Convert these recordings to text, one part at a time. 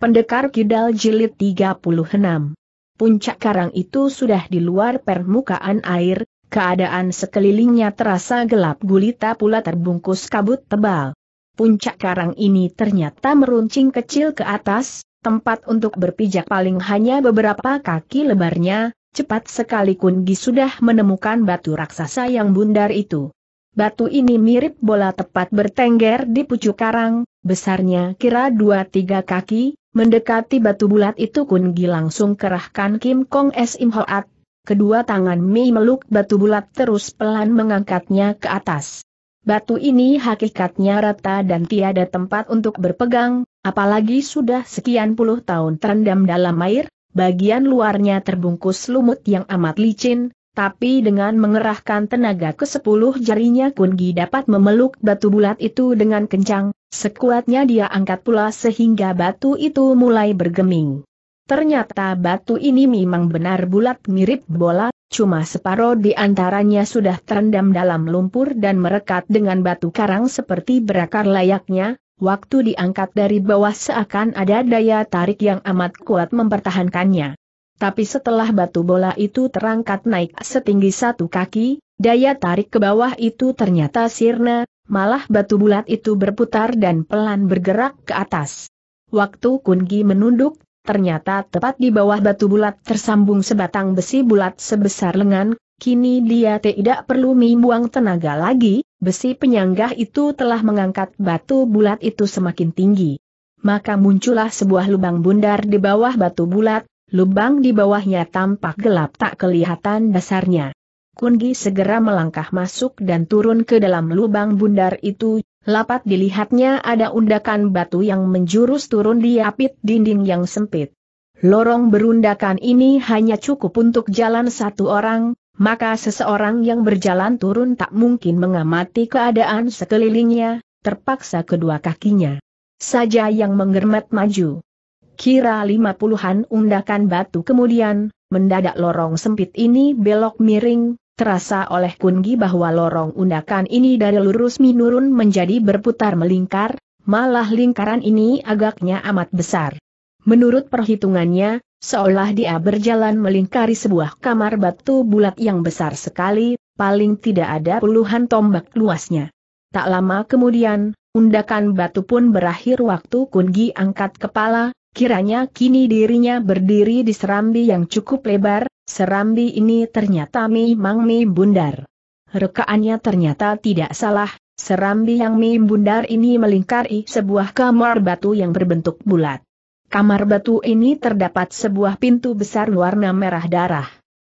Pendekar Kidal Jilid 36 Puncak karang itu sudah di luar permukaan air, keadaan sekelilingnya terasa gelap gulita pula terbungkus kabut tebal. Puncak karang ini ternyata meruncing kecil ke atas, tempat untuk berpijak paling hanya beberapa kaki lebarnya, cepat sekali Kungi sudah menemukan batu raksasa yang bundar itu. Batu ini mirip bola tepat bertengger di pucuk karang, besarnya kira dua tiga kaki, Mendekati batu bulat itu Kun Gi langsung kerahkan Kim Kong S. Im Hoat. Kedua tangan Mi meluk batu bulat terus pelan mengangkatnya ke atas. Batu ini hakikatnya rata dan tiada tempat untuk berpegang, apalagi sudah sekian puluh tahun terendam dalam air, bagian luarnya terbungkus lumut yang amat licin, tapi dengan mengerahkan tenaga ke sepuluh jarinya Kungi dapat memeluk batu bulat itu dengan kencang, sekuatnya dia angkat pula sehingga batu itu mulai bergeming. Ternyata batu ini memang benar bulat mirip bola, cuma separuh di antaranya sudah terendam dalam lumpur dan merekat dengan batu karang seperti berakar layaknya, waktu diangkat dari bawah seakan ada daya tarik yang amat kuat mempertahankannya. Tapi setelah batu bola itu terangkat naik setinggi satu kaki, daya tarik ke bawah itu ternyata sirna, malah batu bulat itu berputar dan pelan bergerak ke atas. Waktu Kungi menunduk, ternyata tepat di bawah batu bulat tersambung sebatang besi bulat sebesar lengan, kini dia tidak perlu membuang tenaga lagi, besi penyangga itu telah mengangkat batu bulat itu semakin tinggi. Maka muncullah sebuah lubang bundar di bawah batu bulat, lubang di bawahnya tampak gelap tak kelihatan dasarnya. Kungi segera melangkah masuk dan turun ke dalam lubang bundar itu, lapat dilihatnya ada undakan batu yang menjurus turun di apit dinding yang sempit. Lorong berundakan ini hanya cukup untuk jalan satu orang, maka seseorang yang berjalan turun tak mungkin mengamati keadaan sekelilingnya, terpaksa kedua kakinya saja yang menggermet maju. Kira lima puluhan undakan batu kemudian, mendadak lorong sempit ini belok miring, terasa oleh Kungi bahwa lorong undakan ini dari lurus minurun menjadi berputar melingkar, malah lingkaran ini agaknya amat besar. Menurut perhitungannya, seolah dia berjalan melingkari sebuah kamar batu bulat yang besar sekali, paling tidak ada puluhan tombak luasnya. Tak lama kemudian, undakan batu pun berakhir waktu Kungi angkat kepala, Kiranya kini dirinya berdiri di serambi yang cukup lebar, serambi ini ternyata memang bundar. Rekaannya ternyata tidak salah, serambi yang bundar ini melingkari sebuah kamar batu yang berbentuk bulat. Kamar batu ini terdapat sebuah pintu besar warna merah darah.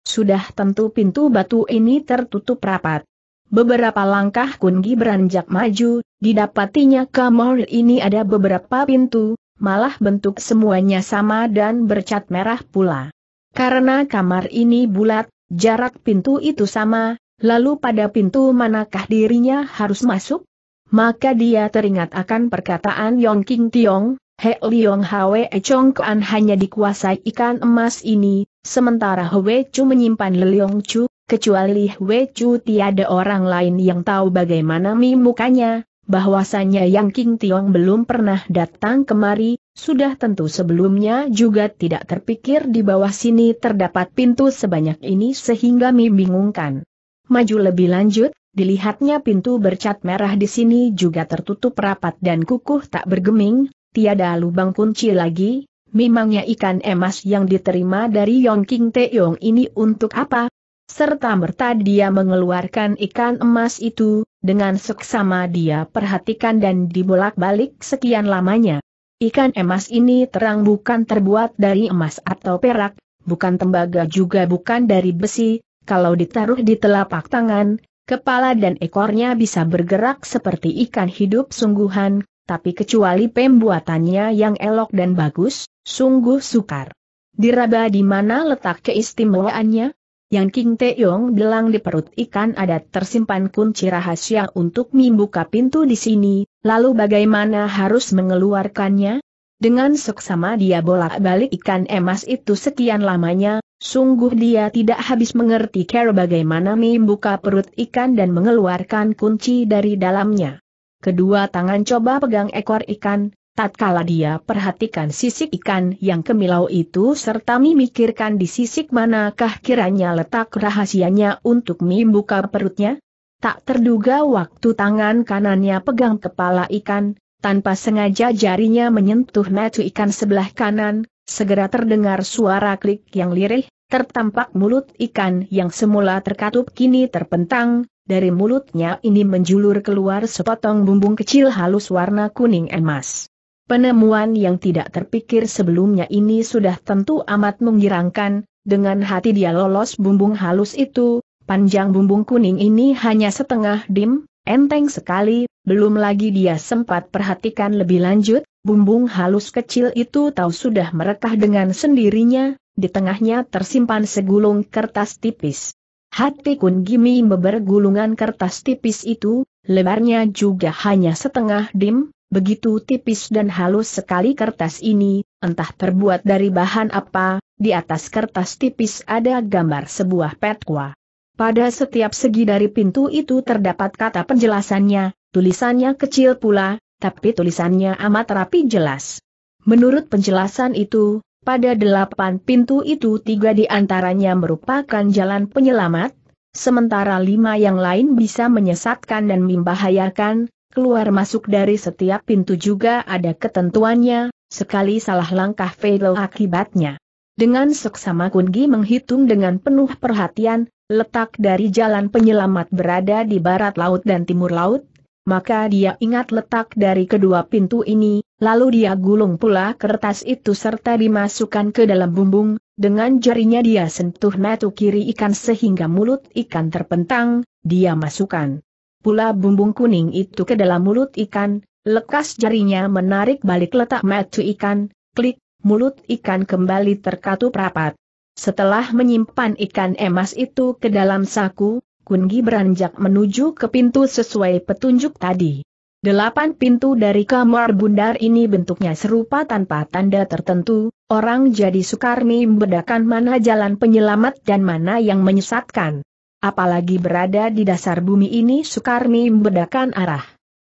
Sudah tentu pintu batu ini tertutup rapat. Beberapa langkah kungi beranjak maju, didapatinya kamar ini ada beberapa pintu, malah bentuk semuanya sama dan bercat merah pula. Karena kamar ini bulat, jarak pintu itu sama, lalu pada pintu manakah dirinya harus masuk? Maka dia teringat akan perkataan Yong King Tiong, He Liong Hwe Chong Kuan hanya dikuasai ikan emas ini, sementara Hwe Chu menyimpan Leliong Chu, kecuali Hwe Chu tiada orang lain yang tahu bagaimana mimukanya, bahwasannya Yang King Tiong belum pernah datang kemari, sudah tentu sebelumnya juga tidak terpikir di bawah sini terdapat pintu sebanyak ini sehingga membingungkan. Maju lebih lanjut, dilihatnya pintu bercat merah di sini juga tertutup rapat dan kukuh tak bergeming, tiada lubang kunci lagi, memangnya ikan emas yang diterima dari Yong King Teong ini untuk apa? Serta merta dia mengeluarkan ikan emas itu, dengan seksama dia perhatikan dan dibolak-balik sekian lamanya. Ikan emas ini terang bukan terbuat dari emas atau perak, bukan tembaga juga bukan dari besi, kalau ditaruh di telapak tangan, kepala dan ekornya bisa bergerak seperti ikan hidup sungguhan, tapi kecuali pembuatannya yang elok dan bagus, sungguh sukar. Diraba di mana letak keistimewaannya? yang King Yong bilang di perut ikan ada tersimpan kunci rahasia untuk membuka pintu di sini, lalu bagaimana harus mengeluarkannya? Dengan seksama dia bolak-balik ikan emas itu sekian lamanya, sungguh dia tidak habis mengerti cara bagaimana membuka perut ikan dan mengeluarkan kunci dari dalamnya. Kedua tangan coba pegang ekor ikan, Tatkala dia perhatikan sisik ikan yang kemilau itu serta memikirkan di sisik manakah kiranya letak rahasianya untuk membuka perutnya, tak terduga waktu tangan kanannya pegang kepala ikan, tanpa sengaja jarinya menyentuh metu ikan sebelah kanan, segera terdengar suara klik yang lirih, tertampak mulut ikan yang semula terkatup kini terpentang, dari mulutnya ini menjulur keluar sepotong bumbung kecil halus warna kuning emas. Penemuan yang tidak terpikir sebelumnya ini sudah tentu amat menggirangkan, dengan hati dia lolos bumbung halus itu, panjang bumbung kuning ini hanya setengah dim, enteng sekali, belum lagi dia sempat perhatikan lebih lanjut, bumbung halus kecil itu tahu sudah merekah dengan sendirinya, di tengahnya tersimpan segulung kertas tipis. Hati Kun Gimi bebergulungan kertas tipis itu, lebarnya juga hanya setengah dim, Begitu tipis dan halus sekali kertas ini, entah terbuat dari bahan apa, di atas kertas tipis ada gambar sebuah petua. Pada setiap segi dari pintu itu terdapat kata penjelasannya, tulisannya kecil pula, tapi tulisannya amat rapi jelas. Menurut penjelasan itu, pada delapan pintu itu tiga di antaranya merupakan jalan penyelamat, sementara lima yang lain bisa menyesatkan dan membahayakan, Keluar masuk dari setiap pintu juga ada ketentuannya, sekali salah langkah fatal akibatnya. Dengan seksama Kungi menghitung dengan penuh perhatian, letak dari jalan penyelamat berada di barat laut dan timur laut, maka dia ingat letak dari kedua pintu ini, lalu dia gulung pula kertas itu serta dimasukkan ke dalam bumbung, dengan jarinya dia sentuh metu kiri ikan sehingga mulut ikan terpentang, dia masukkan pula bumbung kuning itu ke dalam mulut ikan, lekas jarinya menarik balik letak metu ikan, klik, mulut ikan kembali terkatup rapat. Setelah menyimpan ikan emas itu ke dalam saku, Kungi beranjak menuju ke pintu sesuai petunjuk tadi. Delapan pintu dari kamar bundar ini bentuknya serupa tanpa tanda tertentu, orang jadi sukar membedakan mana jalan penyelamat dan mana yang menyesatkan. Apalagi berada di dasar bumi ini Sukarmi membedakan arah.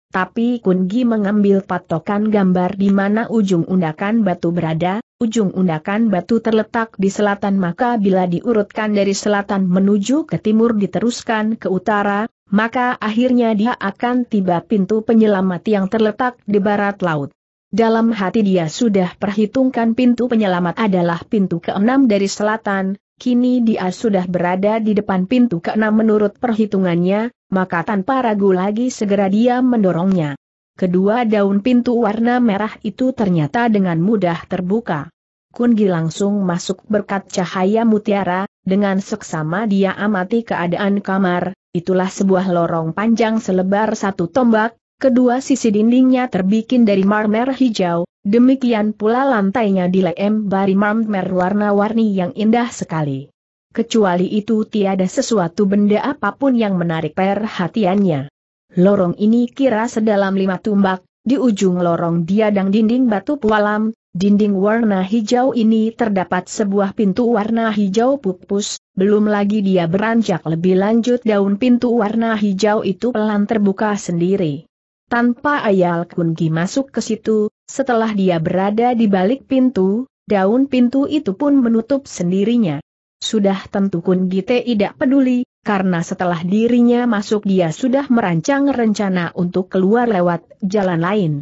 Tapi Kungi mengambil patokan gambar di mana ujung undakan batu berada, ujung undakan batu terletak di selatan maka bila diurutkan dari selatan menuju ke timur diteruskan ke utara, maka akhirnya dia akan tiba pintu penyelamat yang terletak di barat laut. Dalam hati dia sudah perhitungkan pintu penyelamat adalah pintu keenam dari selatan, kini dia sudah berada di depan pintu keenam menurut perhitungannya, maka tanpa ragu lagi segera dia mendorongnya. Kedua daun pintu warna merah itu ternyata dengan mudah terbuka. Kungi langsung masuk berkat cahaya mutiara, dengan seksama dia amati keadaan kamar, itulah sebuah lorong panjang selebar satu tombak, kedua sisi dindingnya terbikin dari marmer hijau, Demikian pula lantainya di dilem bari marmer warna-warni yang indah sekali. Kecuali itu tiada sesuatu benda apapun yang menarik perhatiannya. Lorong ini kira sedalam lima tumbak, di ujung lorong dia dan dinding batu pualam, dinding warna hijau ini terdapat sebuah pintu warna hijau pupus, belum lagi dia beranjak lebih lanjut daun pintu warna hijau itu pelan terbuka sendiri. Tanpa ayal Kungi masuk ke situ, setelah dia berada di balik pintu, daun pintu itu pun menutup sendirinya. Sudah tentu Kungi tidak peduli, karena setelah dirinya masuk dia sudah merancang rencana untuk keluar lewat jalan lain.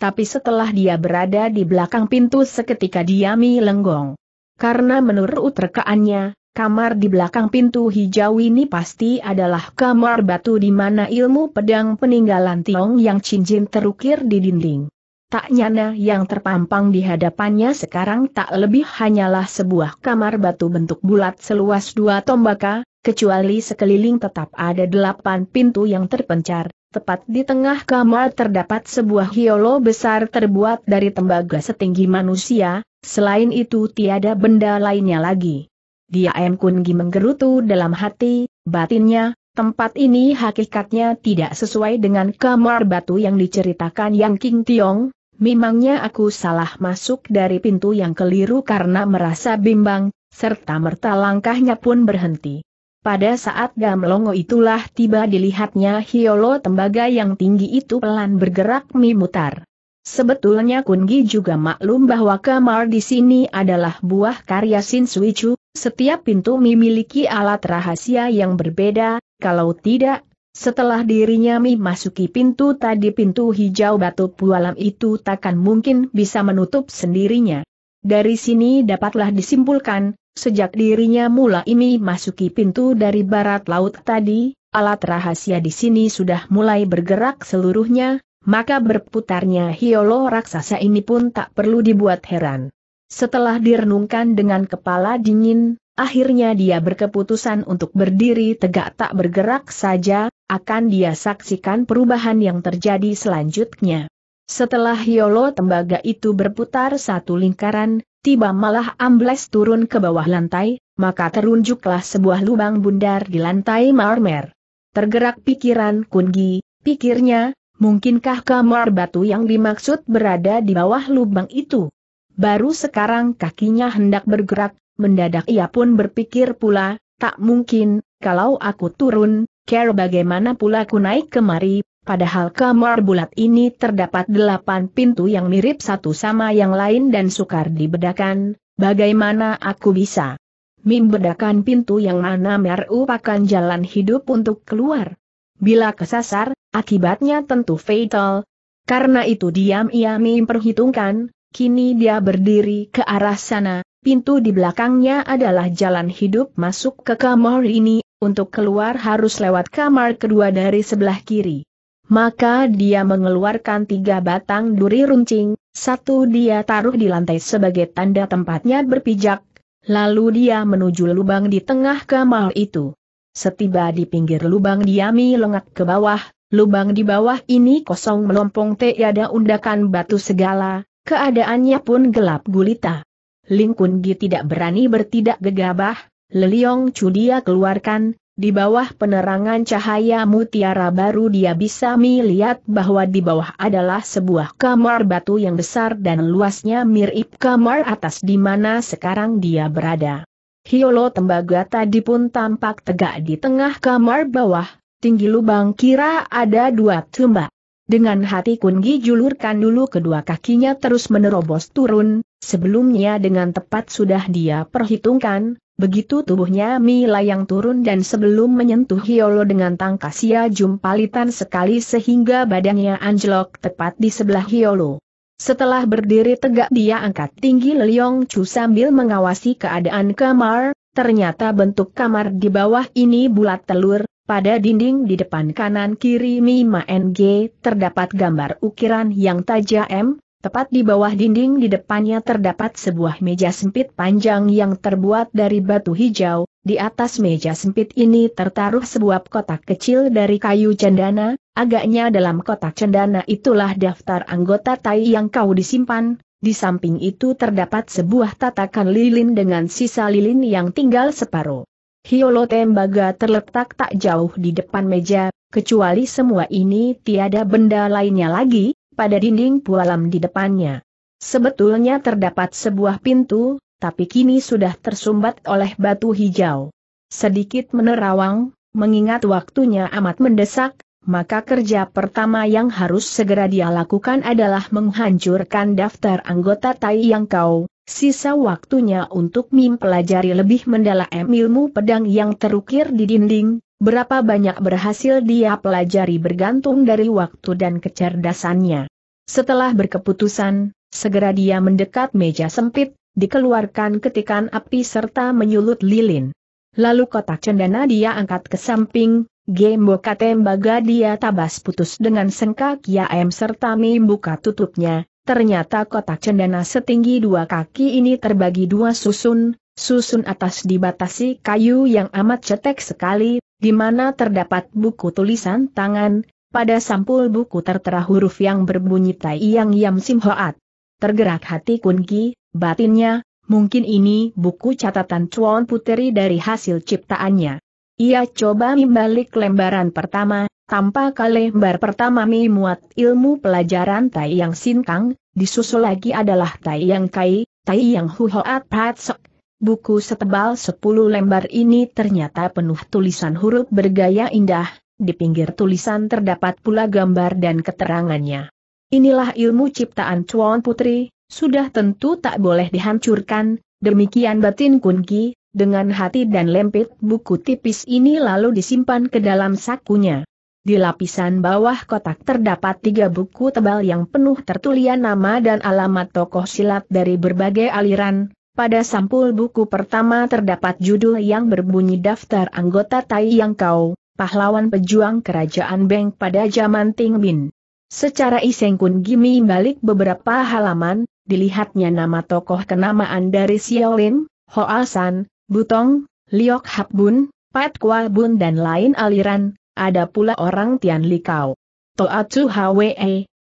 Tapi setelah dia berada di belakang pintu seketika diami lenggong. Karena menurut rekaannya, kamar di belakang pintu hijau ini pasti adalah kamar batu di mana ilmu pedang peninggalan Tiong yang cincin terukir di dinding. Tak nyana yang terpampang di hadapannya sekarang tak lebih hanyalah sebuah kamar batu bentuk bulat seluas dua tombaka, kecuali sekeliling tetap ada delapan pintu yang terpencar, Tepat di tengah kamar terdapat sebuah hiolo besar terbuat dari tembaga setinggi manusia, selain itu tiada benda lainnya lagi. Dia M. Kungi menggerutu dalam hati, batinnya, tempat ini hakikatnya tidak sesuai dengan kamar batu yang diceritakan Yang King Tiong, memangnya aku salah masuk dari pintu yang keliru karena merasa bimbang, serta merta langkahnya pun berhenti. Pada saat gam longo itulah tiba dilihatnya hiolo tembaga yang tinggi itu pelan bergerak memutar. Sebetulnya Kungi juga maklum bahwa kamar di sini adalah buah karya Sin Suichu, setiap pintu memiliki alat rahasia yang berbeda, kalau tidak, setelah dirinya memasuki pintu tadi pintu hijau batu pualam itu takkan mungkin bisa menutup sendirinya. Dari sini dapatlah disimpulkan, sejak dirinya mula ini masuki pintu dari barat laut tadi, alat rahasia di sini sudah mulai bergerak seluruhnya, maka berputarnya Hiolo raksasa ini pun tak perlu dibuat heran. Setelah direnungkan dengan kepala dingin, akhirnya dia berkeputusan untuk berdiri tegak tak bergerak saja, akan dia saksikan perubahan yang terjadi selanjutnya. Setelah Hiolo tembaga itu berputar satu lingkaran, tiba malah ambles turun ke bawah lantai, maka terunjuklah sebuah lubang bundar di lantai marmer. Tergerak pikiran Kungi, pikirnya, Mungkinkah kamar batu yang dimaksud berada di bawah lubang itu? Baru sekarang kakinya hendak bergerak, mendadak ia pun berpikir pula, tak mungkin, kalau aku turun, care bagaimana pula ku naik kemari, padahal kamar bulat ini terdapat delapan pintu yang mirip satu sama yang lain dan sukar dibedakan, bagaimana aku bisa bedakan pintu yang mana merupakan jalan hidup untuk keluar? Bila kesasar, akibatnya tentu fatal. Karena itu diam-diam memperhitungkan, kini dia berdiri ke arah sana, pintu di belakangnya adalah jalan hidup masuk ke kamar ini, untuk keluar harus lewat kamar kedua dari sebelah kiri. Maka dia mengeluarkan tiga batang duri runcing, satu dia taruh di lantai sebagai tanda tempatnya berpijak, lalu dia menuju lubang di tengah kamar itu. Setiba di pinggir lubang diami lengak ke bawah, lubang di bawah ini kosong melompong tiada undakan batu segala, keadaannya pun gelap gulita. Lingkungi tidak berani bertindak gegabah, leliong dia keluarkan, di bawah penerangan cahaya mutiara baru dia bisa melihat bahwa di bawah adalah sebuah kamar batu yang besar dan luasnya mirip kamar atas di mana sekarang dia berada. Hiolo tembaga tadi pun tampak tegak di tengah kamar bawah, tinggi lubang kira ada dua tumbak. Dengan hati Kungi julurkan dulu kedua kakinya terus menerobos turun, sebelumnya dengan tepat sudah dia perhitungkan, begitu tubuhnya yang turun dan sebelum menyentuh Hiolo dengan tangkas ia jumpalitan sekali sehingga badannya anjlok tepat di sebelah Hiolo. Setelah berdiri tegak dia angkat tinggi Leliong Chu sambil mengawasi keadaan kamar, ternyata bentuk kamar di bawah ini bulat telur, pada dinding di depan kanan kiri Mima NG terdapat gambar ukiran yang tajam, tepat di bawah dinding di depannya terdapat sebuah meja sempit panjang yang terbuat dari batu hijau, di atas meja sempit ini tertaruh sebuah kotak kecil dari kayu cendana, Agaknya dalam kotak cendana itulah daftar anggota Tai yang kau disimpan, di samping itu terdapat sebuah tatakan lilin dengan sisa lilin yang tinggal separuh. Hiolo tembaga terletak tak jauh di depan meja, kecuali semua ini tiada benda lainnya lagi, pada dinding pualam di depannya. Sebetulnya terdapat sebuah pintu, tapi kini sudah tersumbat oleh batu hijau. Sedikit menerawang, mengingat waktunya amat mendesak, maka kerja pertama yang harus segera dia lakukan adalah menghancurkan daftar anggota Tai Yang Kau, sisa waktunya untuk mempelajari lebih mendalam ilmu pedang yang terukir di dinding, berapa banyak berhasil dia pelajari bergantung dari waktu dan kecerdasannya. Setelah berkeputusan, segera dia mendekat meja sempit, dikeluarkan ketikan api serta menyulut lilin. Lalu kotak cendana dia angkat ke samping, Gembokat tembaga dia tabas putus dengan sengkak yaem serta membuka tutupnya, ternyata kotak cendana setinggi dua kaki ini terbagi dua susun, susun atas dibatasi kayu yang amat cetek sekali, di mana terdapat buku tulisan tangan, pada sampul buku tertera huruf yang berbunyi tai yang yam simhoat. Tergerak hati kunki, batinnya, mungkin ini buku catatan Chuan Puteri dari hasil ciptaannya. Ia coba membalik lembaran pertama, tanpa lembar pertama memuat ilmu pelajaran Tai Yang Sinkang, disusul lagi adalah Tai Yang Kai, Tai Yang Huhoat Pratsok. Buku setebal 10 lembar ini ternyata penuh tulisan huruf bergaya indah, di pinggir tulisan terdapat pula gambar dan keterangannya. Inilah ilmu ciptaan Chuan Putri, sudah tentu tak boleh dihancurkan, demikian batin Kunki, dengan hati dan lempit buku tipis ini lalu disimpan ke dalam sakunya. Di lapisan bawah kotak terdapat tiga buku tebal yang penuh tertulian nama dan alamat tokoh silat dari berbagai aliran. Pada sampul buku pertama terdapat judul yang berbunyi daftar anggota Tai Yang Kau, pahlawan pejuang kerajaan Beng pada zaman Ting Bin. Secara iseng Kun Gimi balik beberapa halaman, dilihatnya nama tokoh kenamaan dari Xiaolin, Hoa San, Butong, Liok Habun, Pat Kwa Bun dan lain aliran, ada pula orang Tian Likau. Toatsu Hwe,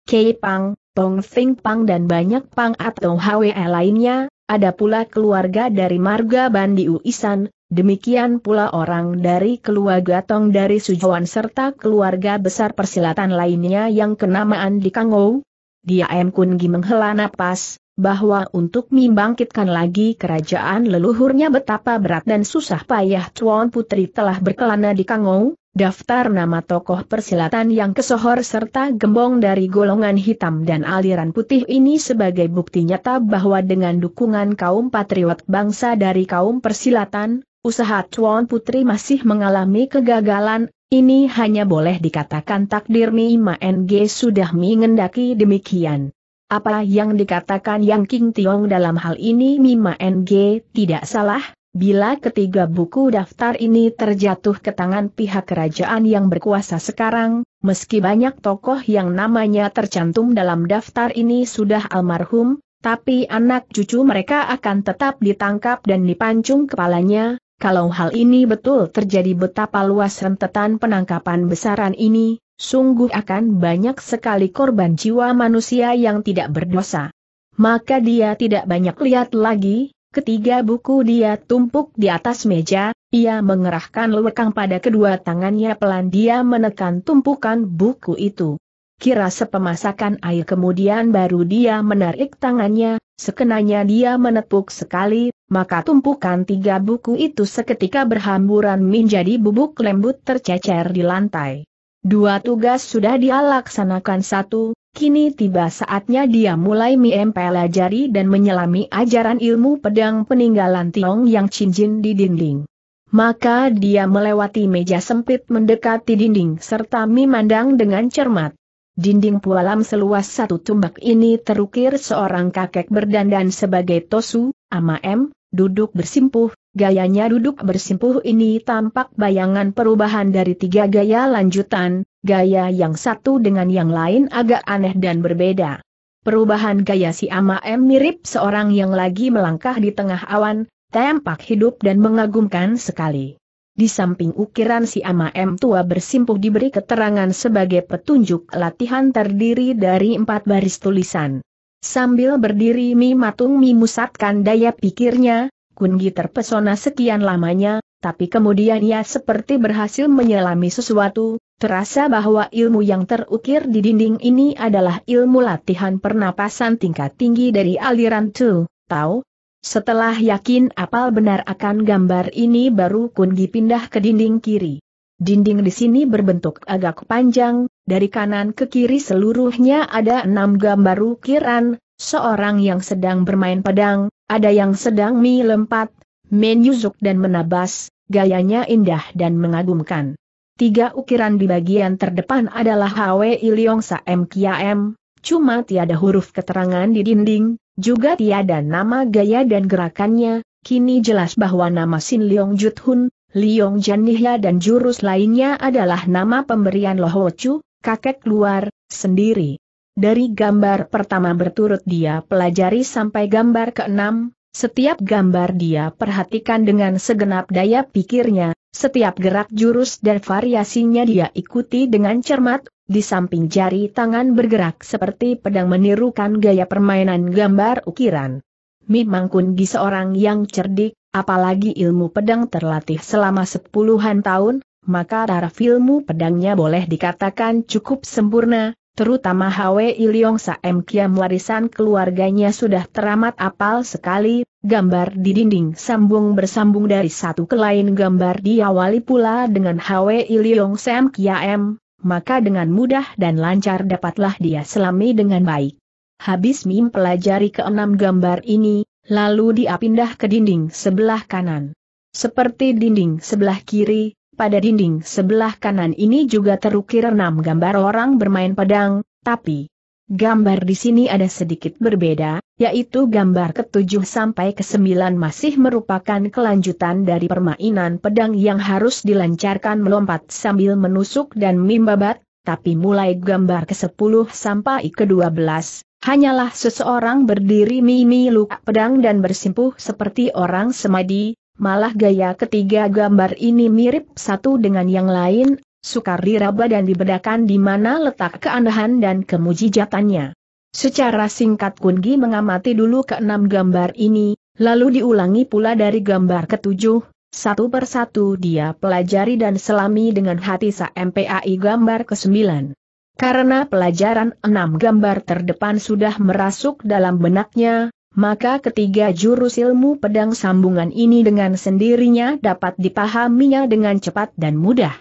Kei Pang, Tong Sing Pang dan banyak Pang atau Hwe lainnya, ada pula keluarga dari Marga Bandi Uisan, demikian pula orang dari keluarga Tong dari Sujuan serta keluarga besar persilatan lainnya yang kenamaan di Kangou. Dia M. Kungi menghela napas, bahwa untuk membangkitkan lagi kerajaan leluhurnya betapa berat dan susah payah Tuan Putri telah berkelana di Kangou, daftar nama tokoh persilatan yang kesohor serta gembong dari golongan hitam dan aliran putih ini sebagai bukti nyata bahwa dengan dukungan kaum patriot bangsa dari kaum persilatan, usaha Tuan Putri masih mengalami kegagalan ini hanya boleh dikatakan takdir Mi Ma NG sudah mengendaki demikian. Apa yang dikatakan Yang King Tiong dalam hal ini Mima NG tidak salah, bila ketiga buku daftar ini terjatuh ke tangan pihak kerajaan yang berkuasa sekarang, meski banyak tokoh yang namanya tercantum dalam daftar ini sudah almarhum, tapi anak cucu mereka akan tetap ditangkap dan dipancung kepalanya, kalau hal ini betul terjadi betapa luas rentetan penangkapan besaran ini, sungguh akan banyak sekali korban jiwa manusia yang tidak berdosa. Maka dia tidak banyak lihat lagi, ketiga buku dia tumpuk di atas meja, ia mengerahkan lekang pada kedua tangannya pelan dia menekan tumpukan buku itu. Kira sepemasakan air kemudian baru dia menarik tangannya, sekenanya dia menepuk sekali, maka tumpukan tiga buku itu seketika berhamburan menjadi bubuk lembut tercecer di lantai. Dua tugas sudah dia laksanakan satu, kini tiba saatnya dia mulai mempelajari dan menyelami ajaran ilmu pedang peninggalan Tiong Yang Cincin di dinding. Maka dia melewati meja sempit mendekati dinding serta memandang dengan cermat. Dinding pualam seluas satu tumbak ini terukir seorang kakek berdandan sebagai Tosu, Ama M, duduk bersimpuh, Gayanya duduk bersimpuh ini tampak bayangan perubahan dari tiga gaya lanjutan, gaya yang satu dengan yang lain agak aneh dan berbeda. Perubahan gaya si Ama M mirip seorang yang lagi melangkah di tengah awan, tampak hidup dan mengagumkan sekali. Di samping ukiran si Ama M tua bersimpuh diberi keterangan sebagai petunjuk latihan terdiri dari empat baris tulisan. Sambil berdiri Mi Matung Mi musatkan daya pikirnya, Kungi terpesona sekian lamanya, tapi kemudian ia seperti berhasil menyelami sesuatu, terasa bahwa ilmu yang terukir di dinding ini adalah ilmu latihan pernapasan tingkat tinggi dari aliran Tu, Tau. Setelah yakin apal benar akan gambar ini baru Kungi pindah ke dinding kiri. Dinding di sini berbentuk agak panjang, dari kanan ke kiri seluruhnya ada enam gambar ukiran, Seorang yang sedang bermain pedang, ada yang sedang mie lempat, menyusuk dan menabas, gayanya indah dan mengagumkan. Tiga ukiran di bagian terdepan adalah Hwe Iliong Saem M. cuma tiada huruf keterangan di dinding, juga tiada nama gaya dan gerakannya, kini jelas bahwa nama Sin Leong Hun, Leong Janihya dan jurus lainnya adalah nama pemberian Lohochu, kakek luar, sendiri. Dari gambar pertama berturut dia pelajari sampai gambar keenam, setiap gambar dia perhatikan dengan segenap daya pikirnya, setiap gerak jurus dan variasinya dia ikuti dengan cermat, di samping jari tangan bergerak seperti pedang menirukan gaya permainan gambar ukiran. Mimang Kungi seorang yang cerdik, apalagi ilmu pedang terlatih selama sepuluhan tahun, maka taraf ilmu pedangnya boleh dikatakan cukup sempurna, terutama Hwe Iliong Saem Kiam warisan keluarganya sudah teramat apal sekali, gambar di dinding sambung bersambung dari satu ke lain gambar diawali pula dengan Hwe Iliong Saem Kiam, maka dengan mudah dan lancar dapatlah dia selami dengan baik. Habis Mim pelajari keenam gambar ini, lalu dia pindah ke dinding sebelah kanan. Seperti dinding sebelah kiri, pada dinding sebelah kanan ini juga terukir enam gambar orang bermain pedang, tapi gambar di sini ada sedikit berbeda, yaitu gambar ketujuh sampai kesembilan masih merupakan kelanjutan dari permainan pedang yang harus dilancarkan melompat sambil menusuk dan mimbabat, tapi mulai gambar ke-10 sampai ke-12, hanyalah seseorang berdiri mimi luka pedang dan bersimpuh seperti orang semadi, malah gaya ketiga gambar ini mirip satu dengan yang lain, sukar diraba dan dibedakan di mana letak keanehan dan kemujijatannya. Secara singkat Kungi mengamati dulu keenam gambar ini, lalu diulangi pula dari gambar ketujuh, satu persatu dia pelajari dan selami dengan hati sampai MPAI gambar kesembilan. Karena pelajaran enam gambar terdepan sudah merasuk dalam benaknya, maka ketiga jurus ilmu pedang sambungan ini dengan sendirinya dapat dipahaminya dengan cepat dan mudah.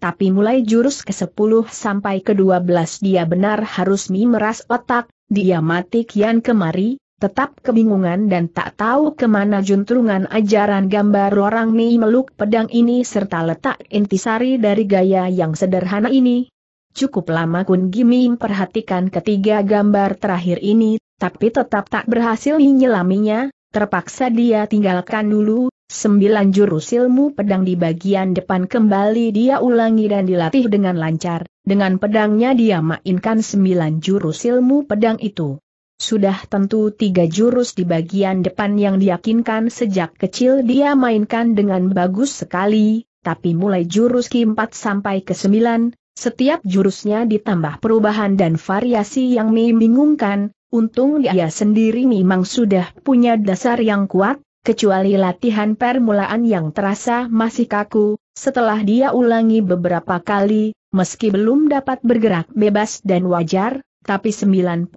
Tapi mulai jurus ke-10 sampai ke-12 dia benar harus memeras otak, dia mati kian kemari, tetap kebingungan dan tak tahu kemana juntrungan ajaran gambar orang Mi meluk pedang ini serta letak intisari dari gaya yang sederhana ini. Cukup lama Kun gimim perhatikan ketiga gambar terakhir ini, tapi tetap tak berhasil menyelaminya, terpaksa dia tinggalkan dulu, sembilan jurus ilmu pedang di bagian depan kembali dia ulangi dan dilatih dengan lancar, dengan pedangnya dia mainkan sembilan jurus ilmu pedang itu. Sudah tentu tiga jurus di bagian depan yang diyakinkan sejak kecil dia mainkan dengan bagus sekali, tapi mulai jurus ke-4 sampai ke-9, setiap jurusnya ditambah perubahan dan variasi yang membingungkan, Untung ya. dia sendiri memang sudah punya dasar yang kuat, kecuali latihan permulaan yang terasa masih kaku, setelah dia ulangi beberapa kali, meski belum dapat bergerak bebas dan wajar, tapi 90%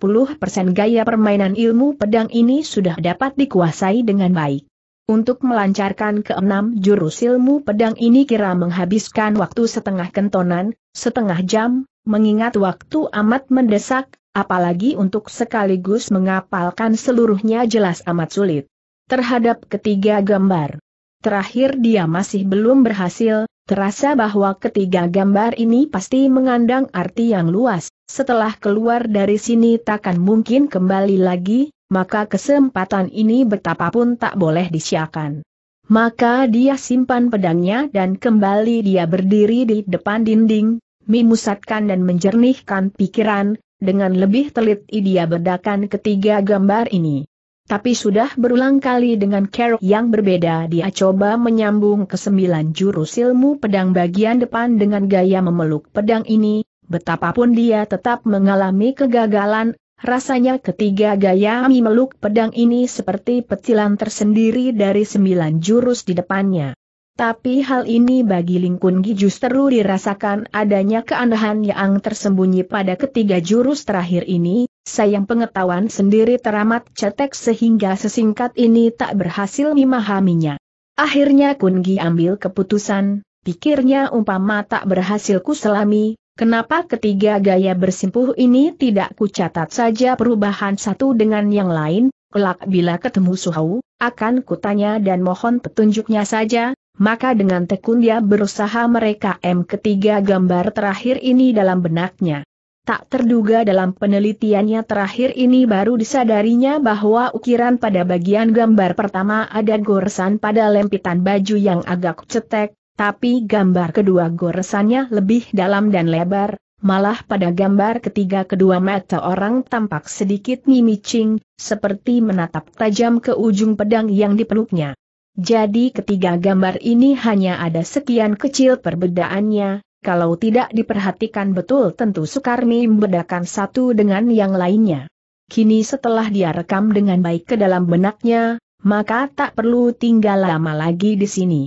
gaya permainan ilmu pedang ini sudah dapat dikuasai dengan baik. Untuk melancarkan keenam jurus ilmu pedang ini kira menghabiskan waktu setengah kentonan, setengah jam, mengingat waktu amat mendesak, apalagi untuk sekaligus mengapalkan seluruhnya jelas amat sulit. Terhadap ketiga gambar. Terakhir dia masih belum berhasil, terasa bahwa ketiga gambar ini pasti mengandang arti yang luas, setelah keluar dari sini takkan mungkin kembali lagi, maka kesempatan ini betapapun tak boleh disiakan. Maka dia simpan pedangnya dan kembali dia berdiri di depan dinding, memusatkan dan menjernihkan pikiran, dengan lebih teliti dia bedakan ketiga gambar ini. Tapi sudah berulang kali dengan cara yang berbeda dia coba menyambung ke sembilan jurus ilmu pedang bagian depan dengan gaya memeluk pedang ini, betapapun dia tetap mengalami kegagalan, rasanya ketiga gaya memeluk pedang ini seperti pecilan tersendiri dari sembilan jurus di depannya. Tapi hal ini bagi Lingkun Gi justru dirasakan adanya keanehan yang tersembunyi pada ketiga jurus terakhir ini, sayang pengetahuan sendiri teramat cetek sehingga sesingkat ini tak berhasil memahaminya. Akhirnya Kun Gi ambil keputusan, pikirnya umpama tak berhasil kuselami, kenapa ketiga gaya bersimpuh ini tidak kucatat saja perubahan satu dengan yang lain, kelak bila ketemu Suhau, akan kutanya dan mohon petunjuknya saja, maka dengan tekun dia berusaha mereka M ketiga gambar terakhir ini dalam benaknya. Tak terduga dalam penelitiannya terakhir ini baru disadarinya bahwa ukiran pada bagian gambar pertama ada goresan pada lempitan baju yang agak cetek, tapi gambar kedua goresannya lebih dalam dan lebar, Malah pada gambar ketiga kedua mata orang tampak sedikit mimicing, seperti menatap tajam ke ujung pedang yang dipeluknya. Jadi ketiga gambar ini hanya ada sekian kecil perbedaannya, kalau tidak diperhatikan betul tentu Sukarmi membedakan satu dengan yang lainnya. Kini setelah dia rekam dengan baik ke dalam benaknya, maka tak perlu tinggal lama lagi di sini.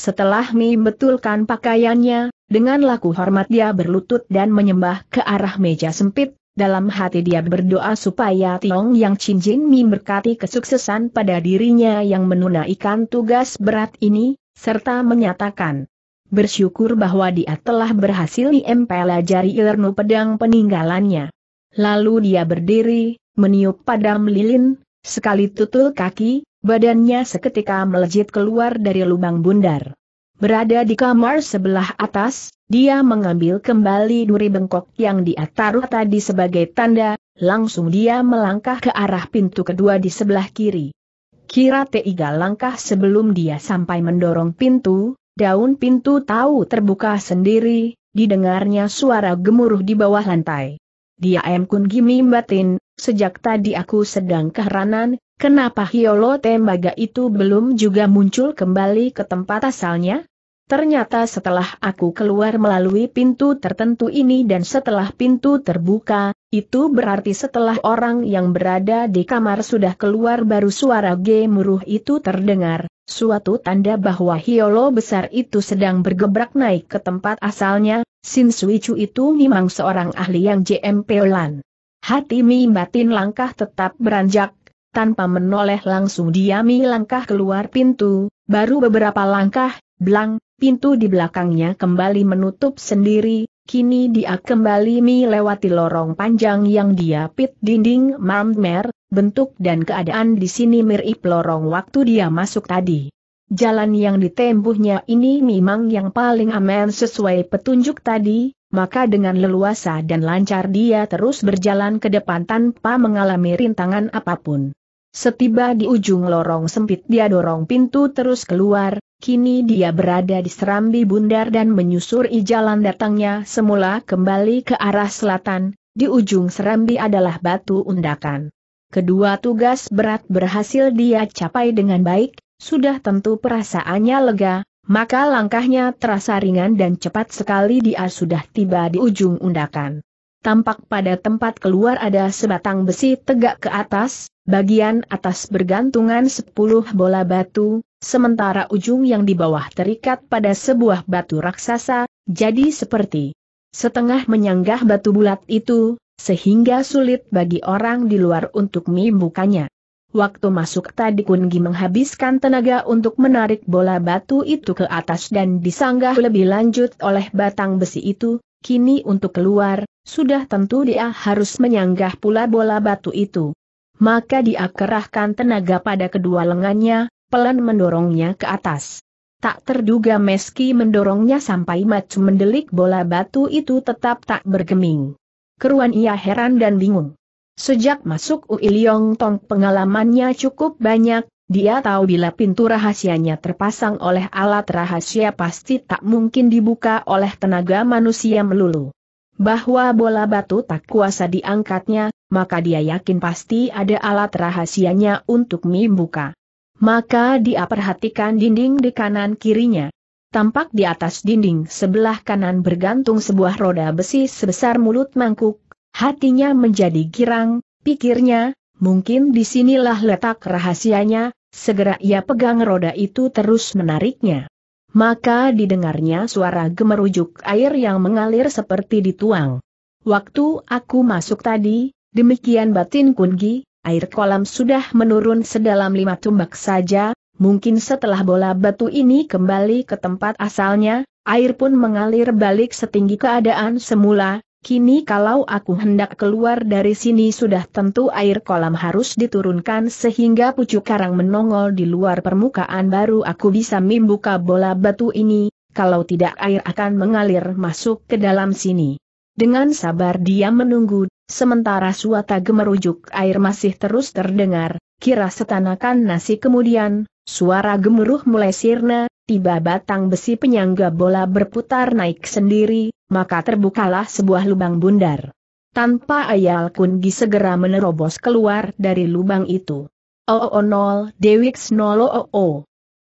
Setelah membetulkan betulkan pakaiannya, dengan laku hormat dia berlutut dan menyembah ke arah meja sempit, dalam hati dia berdoa supaya Tiong Yang Chin Jin Mi berkati kesuksesan pada dirinya yang menunaikan tugas berat ini, serta menyatakan bersyukur bahwa dia telah berhasil mempelajari ilmu pedang peninggalannya. Lalu dia berdiri, meniup padam lilin, sekali tutul kaki, badannya seketika melejit keluar dari lubang bundar. Berada di kamar sebelah atas, dia mengambil kembali duri bengkok yang dia taruh tadi sebagai tanda, langsung dia melangkah ke arah pintu kedua di sebelah kiri. Kira tiga langkah sebelum dia sampai mendorong pintu, daun pintu tahu terbuka sendiri, didengarnya suara gemuruh di bawah lantai. Dia em kun gimi batin, sejak tadi aku sedang keheranan, kenapa Hiolo tembaga itu belum juga muncul kembali ke tempat asalnya? Ternyata setelah aku keluar melalui pintu tertentu ini dan setelah pintu terbuka, itu berarti setelah orang yang berada di kamar sudah keluar baru suara gemuruh itu terdengar, suatu tanda bahwa Hiolo besar itu sedang bergebrak naik ke tempat asalnya, Sin Sui Chu itu memang seorang ahli yang JMP Lan. Hati Mi batin langkah tetap beranjak, tanpa menoleh langsung diami langkah keluar pintu, baru beberapa langkah, Blang, pintu di belakangnya kembali menutup sendiri, kini dia kembali melewati lorong panjang yang diapit dinding marmer, bentuk dan keadaan di sini mirip lorong waktu dia masuk tadi. Jalan yang ditempuhnya ini memang yang paling aman sesuai petunjuk tadi, maka dengan leluasa dan lancar dia terus berjalan ke depan tanpa mengalami rintangan apapun. Setiba di ujung lorong sempit dia dorong pintu terus keluar, Kini dia berada di Serambi Bundar dan menyusuri jalan datangnya semula kembali ke arah selatan, di ujung Serambi adalah batu undakan. Kedua tugas berat berhasil dia capai dengan baik, sudah tentu perasaannya lega, maka langkahnya terasa ringan dan cepat sekali dia sudah tiba di ujung undakan tampak pada tempat keluar ada sebatang besi tegak ke atas, bagian atas bergantungan sepuluh bola batu, sementara ujung yang di bawah terikat pada sebuah batu raksasa, jadi seperti setengah menyanggah batu bulat itu, sehingga sulit bagi orang di luar untuk membukanya. Waktu masuk tadi Kungi menghabiskan tenaga untuk menarik bola batu itu ke atas dan disanggah lebih lanjut oleh batang besi itu, Kini untuk keluar, sudah tentu dia harus menyanggah pula bola batu itu. Maka dia kerahkan tenaga pada kedua lengannya, pelan mendorongnya ke atas. Tak terduga meski mendorongnya sampai macu mendelik bola batu itu tetap tak bergeming. Keruan ia heran dan bingung. Sejak masuk Uiliong Tong pengalamannya cukup banyak, dia tahu bila pintu rahasianya terpasang oleh alat rahasia pasti tak mungkin dibuka oleh tenaga manusia melulu. Bahwa bola batu tak kuasa diangkatnya, maka dia yakin pasti ada alat rahasianya untuk membuka. Maka dia perhatikan dinding di kanan kirinya. Tampak di atas dinding sebelah kanan bergantung sebuah roda besi sebesar mulut mangkuk, hatinya menjadi girang, pikirnya, mungkin disinilah letak rahasianya, Segera ia pegang roda itu terus menariknya. Maka didengarnya suara gemerujuk air yang mengalir seperti dituang. Waktu aku masuk tadi, demikian batin Kungi, air kolam sudah menurun sedalam lima tumbak saja, mungkin setelah bola batu ini kembali ke tempat asalnya, air pun mengalir balik setinggi keadaan semula, Kini kalau aku hendak keluar dari sini sudah tentu air kolam harus diturunkan sehingga pucuk karang menongol di luar permukaan baru aku bisa membuka bola batu ini, kalau tidak air akan mengalir masuk ke dalam sini. Dengan sabar dia menunggu, sementara suata gemerujuk air masih terus terdengar, kira setanakan nasi kemudian, suara gemuruh mulai sirna, tiba batang besi penyangga bola berputar naik sendiri, maka terbukalah sebuah lubang bundar. Tanpa ayal Kungi segera menerobos keluar dari lubang itu. oh, oh, nol, Dewix oh, oh, oh.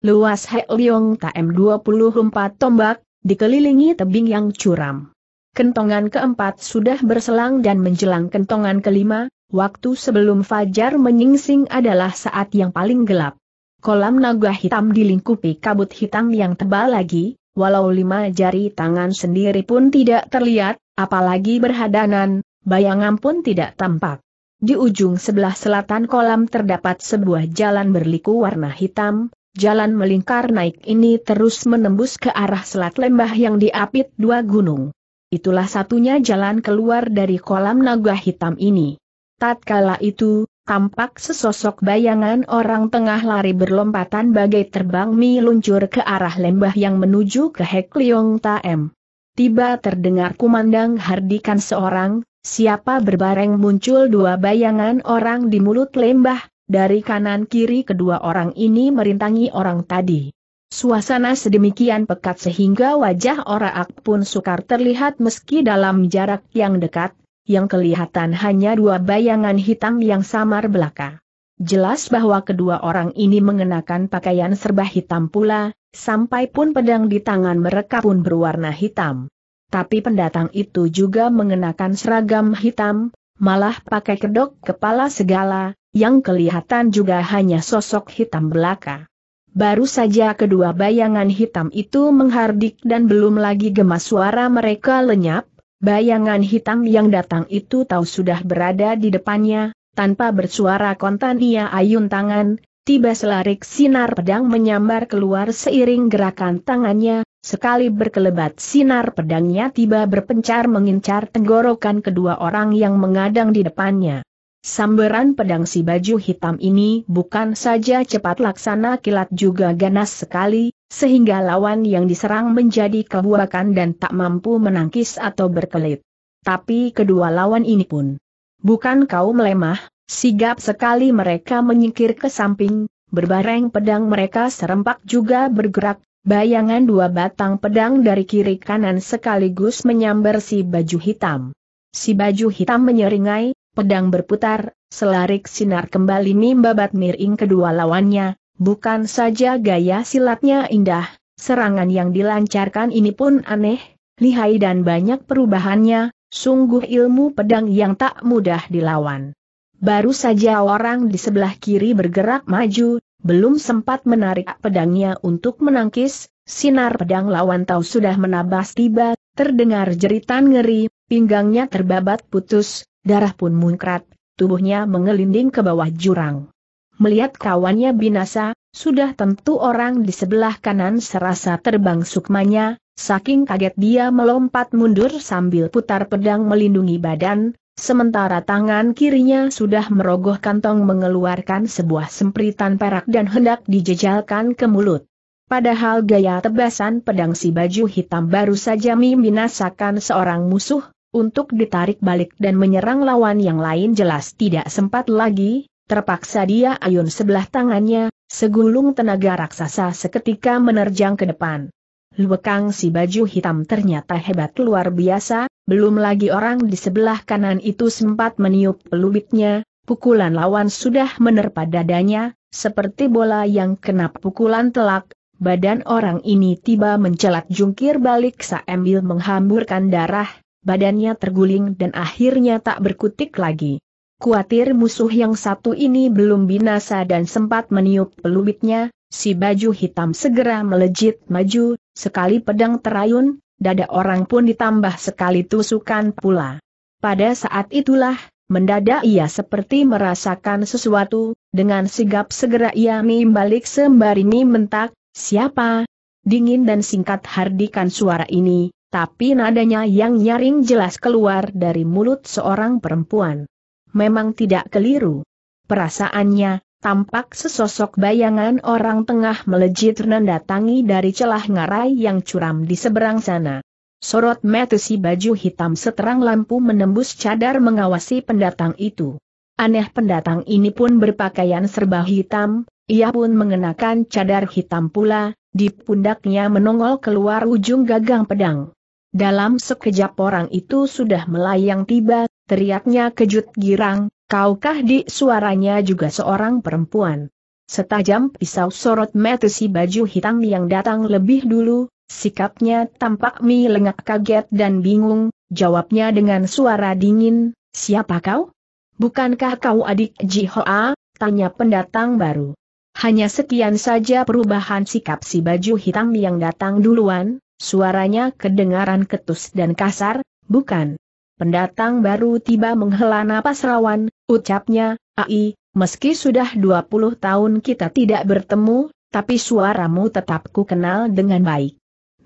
Luas Heiliong Taem 24 tombak, dikelilingi tebing yang curam. Kentongan keempat sudah berselang dan menjelang kentongan kelima, waktu sebelum fajar menyingsing adalah saat yang paling gelap. Kolam naga hitam dilingkupi kabut hitam yang tebal lagi, walau lima jari tangan sendiri pun tidak terlihat, apalagi berhadanan, bayangan pun tidak tampak. Di ujung sebelah selatan kolam terdapat sebuah jalan berliku warna hitam, jalan melingkar naik ini terus menembus ke arah selat lembah yang diapit dua gunung. Itulah satunya jalan keluar dari kolam naga hitam ini. Tatkala itu, tampak sesosok bayangan orang tengah lari berlompatan bagai terbang mi luncur ke arah lembah yang menuju ke Hek Leong Taem. Tiba terdengar kumandang hardikan seorang, siapa berbareng muncul dua bayangan orang di mulut lembah, dari kanan kiri kedua orang ini merintangi orang tadi. Suasana sedemikian pekat sehingga wajah orang pun sukar terlihat meski dalam jarak yang dekat, yang kelihatan hanya dua bayangan hitam yang samar belaka. Jelas bahwa kedua orang ini mengenakan pakaian serba hitam pula, sampai pun pedang di tangan mereka pun berwarna hitam. Tapi pendatang itu juga mengenakan seragam hitam, malah pakai kedok kepala segala, yang kelihatan juga hanya sosok hitam belaka. Baru saja kedua bayangan hitam itu menghardik dan belum lagi gemas suara mereka lenyap, Bayangan hitam yang datang itu tahu sudah berada di depannya, tanpa bersuara kontan ia ayun tangan, tiba selarik sinar pedang menyambar keluar seiring gerakan tangannya, sekali berkelebat sinar pedangnya tiba berpencar mengincar tenggorokan kedua orang yang mengadang di depannya. Sambaran pedang si baju hitam ini bukan saja cepat laksana kilat juga ganas sekali, sehingga lawan yang diserang menjadi kebuakan dan tak mampu menangkis atau berkelit. Tapi kedua lawan ini pun bukan kau melemah, sigap sekali mereka menyingkir ke samping, berbareng pedang mereka serempak juga bergerak, bayangan dua batang pedang dari kiri kanan sekaligus menyambar si baju hitam. Si baju hitam menyeringai, pedang berputar, selarik sinar kembali membabat miring kedua lawannya, bukan saja gaya silatnya indah, serangan yang dilancarkan ini pun aneh, lihai dan banyak perubahannya, sungguh ilmu pedang yang tak mudah dilawan. Baru saja orang di sebelah kiri bergerak maju, belum sempat menarik pedangnya untuk menangkis, sinar pedang lawan tahu sudah menabas tiba, terdengar jeritan ngeri, pinggangnya terbabat putus, darah pun muncrat, tubuhnya mengelinding ke bawah jurang. Melihat kawannya binasa, sudah tentu orang di sebelah kanan serasa terbang sukmanya, saking kaget dia melompat mundur sambil putar pedang melindungi badan, sementara tangan kirinya sudah merogoh kantong mengeluarkan sebuah sempritan perak dan hendak dijejalkan ke mulut. Padahal gaya tebasan pedang si baju hitam baru saja membinasakan seorang musuh, untuk ditarik balik dan menyerang lawan yang lain jelas tidak sempat lagi, terpaksa dia ayun sebelah tangannya, segulung tenaga raksasa seketika menerjang ke depan. Luekang si baju hitam ternyata hebat luar biasa, belum lagi orang di sebelah kanan itu sempat meniup pelubitnya, pukulan lawan sudah menerpa dadanya, seperti bola yang kena pukulan telak, badan orang ini tiba mencelat jungkir balik sambil menghamburkan darah, badannya terguling dan akhirnya tak berkutik lagi. Kuatir musuh yang satu ini belum binasa dan sempat meniup pelubitnya, si baju hitam segera melejit maju, sekali pedang terayun, dada orang pun ditambah sekali tusukan pula. Pada saat itulah, mendadak ia seperti merasakan sesuatu, dengan sigap segera ia membalik sembari mentak, siapa? Dingin dan singkat hardikan suara ini, tapi nadanya yang nyaring jelas keluar dari mulut seorang perempuan. Memang tidak keliru. Perasaannya, tampak sesosok bayangan orang tengah melejit mendatangi dari celah ngarai yang curam di seberang sana. Sorot mata baju hitam seterang lampu menembus cadar mengawasi pendatang itu. Aneh pendatang ini pun berpakaian serba hitam, ia pun mengenakan cadar hitam pula, di pundaknya menongol keluar ujung gagang pedang. Dalam sekejap orang itu sudah melayang tiba, teriaknya kejut girang, kaukah di suaranya juga seorang perempuan. Setajam pisau sorot mata si baju hitam yang datang lebih dulu, sikapnya tampak mi lengak kaget dan bingung, jawabnya dengan suara dingin, siapa kau? Bukankah kau adik Ji Hoa? Tanya pendatang baru. Hanya sekian saja perubahan sikap si baju hitam yang datang duluan, Suaranya kedengaran ketus dan kasar, bukan. Pendatang baru tiba menghela napas rawan, ucapnya, Ai, meski sudah 20 tahun kita tidak bertemu, tapi suaramu tetap ku kenal dengan baik.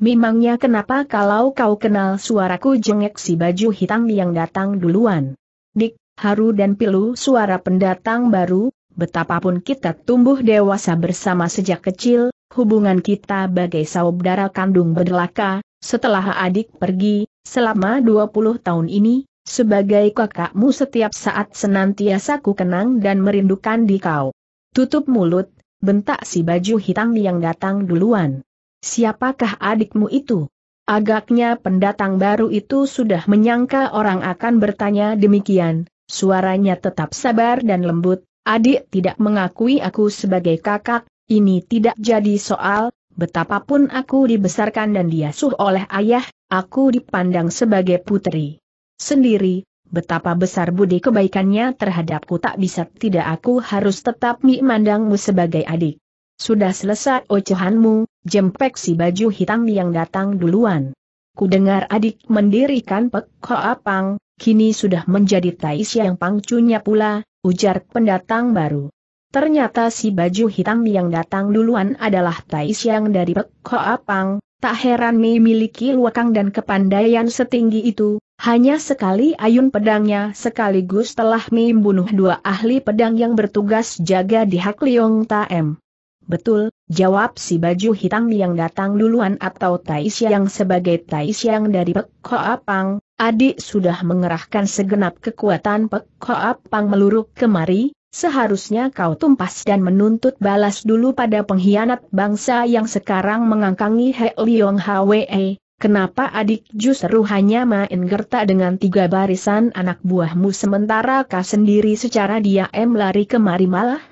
Memangnya kenapa kalau kau kenal suaraku jengek si baju hitam yang datang duluan? Dik, haru dan pilu suara pendatang baru, betapapun kita tumbuh dewasa bersama sejak kecil, hubungan kita bagai saudara kandung berlaka, setelah adik pergi, selama 20 tahun ini, sebagai kakakmu setiap saat senantiasa ku kenang dan merindukan di kau. Tutup mulut, bentak si baju hitam yang datang duluan. Siapakah adikmu itu? Agaknya pendatang baru itu sudah menyangka orang akan bertanya demikian, suaranya tetap sabar dan lembut, adik tidak mengakui aku sebagai kakak, ini tidak jadi soal, betapapun aku dibesarkan dan diasuh oleh ayah, aku dipandang sebagai putri. Sendiri, betapa besar budi kebaikannya terhadapku tak bisa tidak aku harus tetap memandangmu sebagai adik. Sudah selesai ocehanmu, jempek si baju hitam yang datang duluan. Ku dengar adik mendirikan Pekho Apang, kini sudah menjadi Tais yang pangcunya pula, ujar pendatang baru. Ternyata si baju hitam yang datang duluan adalah Tai Siang dari Pek Apang. tak heran Mei miliki luakang dan kepandaian setinggi itu, hanya sekali ayun pedangnya sekaligus telah Mei membunuh dua ahli pedang yang bertugas jaga di Hak Liong Taem. Betul, jawab si baju hitam yang datang duluan atau Tai Siang sebagai Tai Siang dari Pek Apang, adik sudah mengerahkan segenap kekuatan Pek Apang Pang meluruk kemari, Seharusnya kau tumpas dan menuntut balas dulu pada pengkhianat bangsa yang sekarang mengangkangi He Leong Hwe. Kenapa adik justru hanya main gerta dengan tiga barisan anak buahmu sementara kau sendiri secara diam lari kemari malah?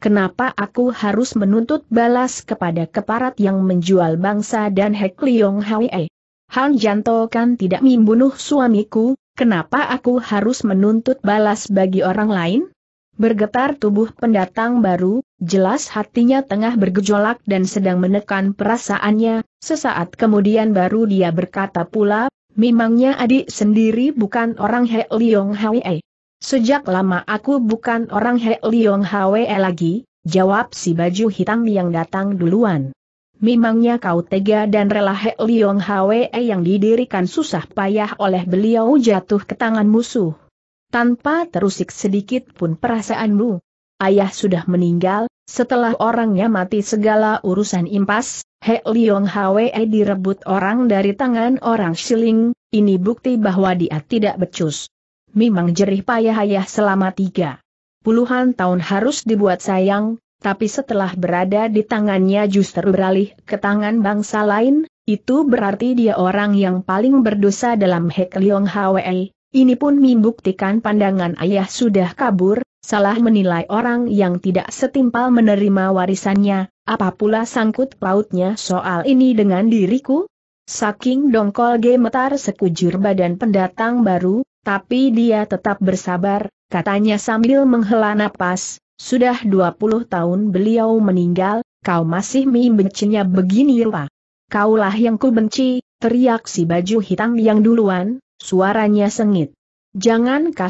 Kenapa aku harus menuntut balas kepada keparat yang menjual bangsa dan He Leong Hwe? Han Janto kan tidak membunuh suamiku, kenapa aku harus menuntut balas bagi orang lain? Bergetar tubuh pendatang baru, jelas hatinya tengah bergejolak dan sedang menekan perasaannya, sesaat kemudian baru dia berkata pula, memangnya adik sendiri bukan orang He Liong Hwe. Sejak lama aku bukan orang He Liong Hwe lagi, jawab si baju hitam yang datang duluan. Memangnya kau tega dan rela He Liong Hwe yang didirikan susah payah oleh beliau jatuh ke tangan musuh tanpa terusik sedikit pun perasaanmu. Ayah sudah meninggal, setelah orangnya mati segala urusan impas, He Leong Hwe direbut orang dari tangan orang Shiling, ini bukti bahwa dia tidak becus. Memang jerih payah ayah selama tiga puluhan tahun harus dibuat sayang, tapi setelah berada di tangannya justru beralih ke tangan bangsa lain, itu berarti dia orang yang paling berdosa dalam He Leong Hwe. Ini pun membuktikan pandangan ayah sudah kabur, salah menilai orang yang tidak setimpal menerima warisannya, apa pula sangkut pautnya soal ini dengan diriku? Saking dongkol gemetar sekujur badan pendatang baru, tapi dia tetap bersabar, katanya sambil menghela napas, sudah 20 tahun beliau meninggal, kau masih membencinya begini rupa. Kaulah yang ku benci, teriak si baju hitam yang duluan, Suaranya sengit. Jangan kau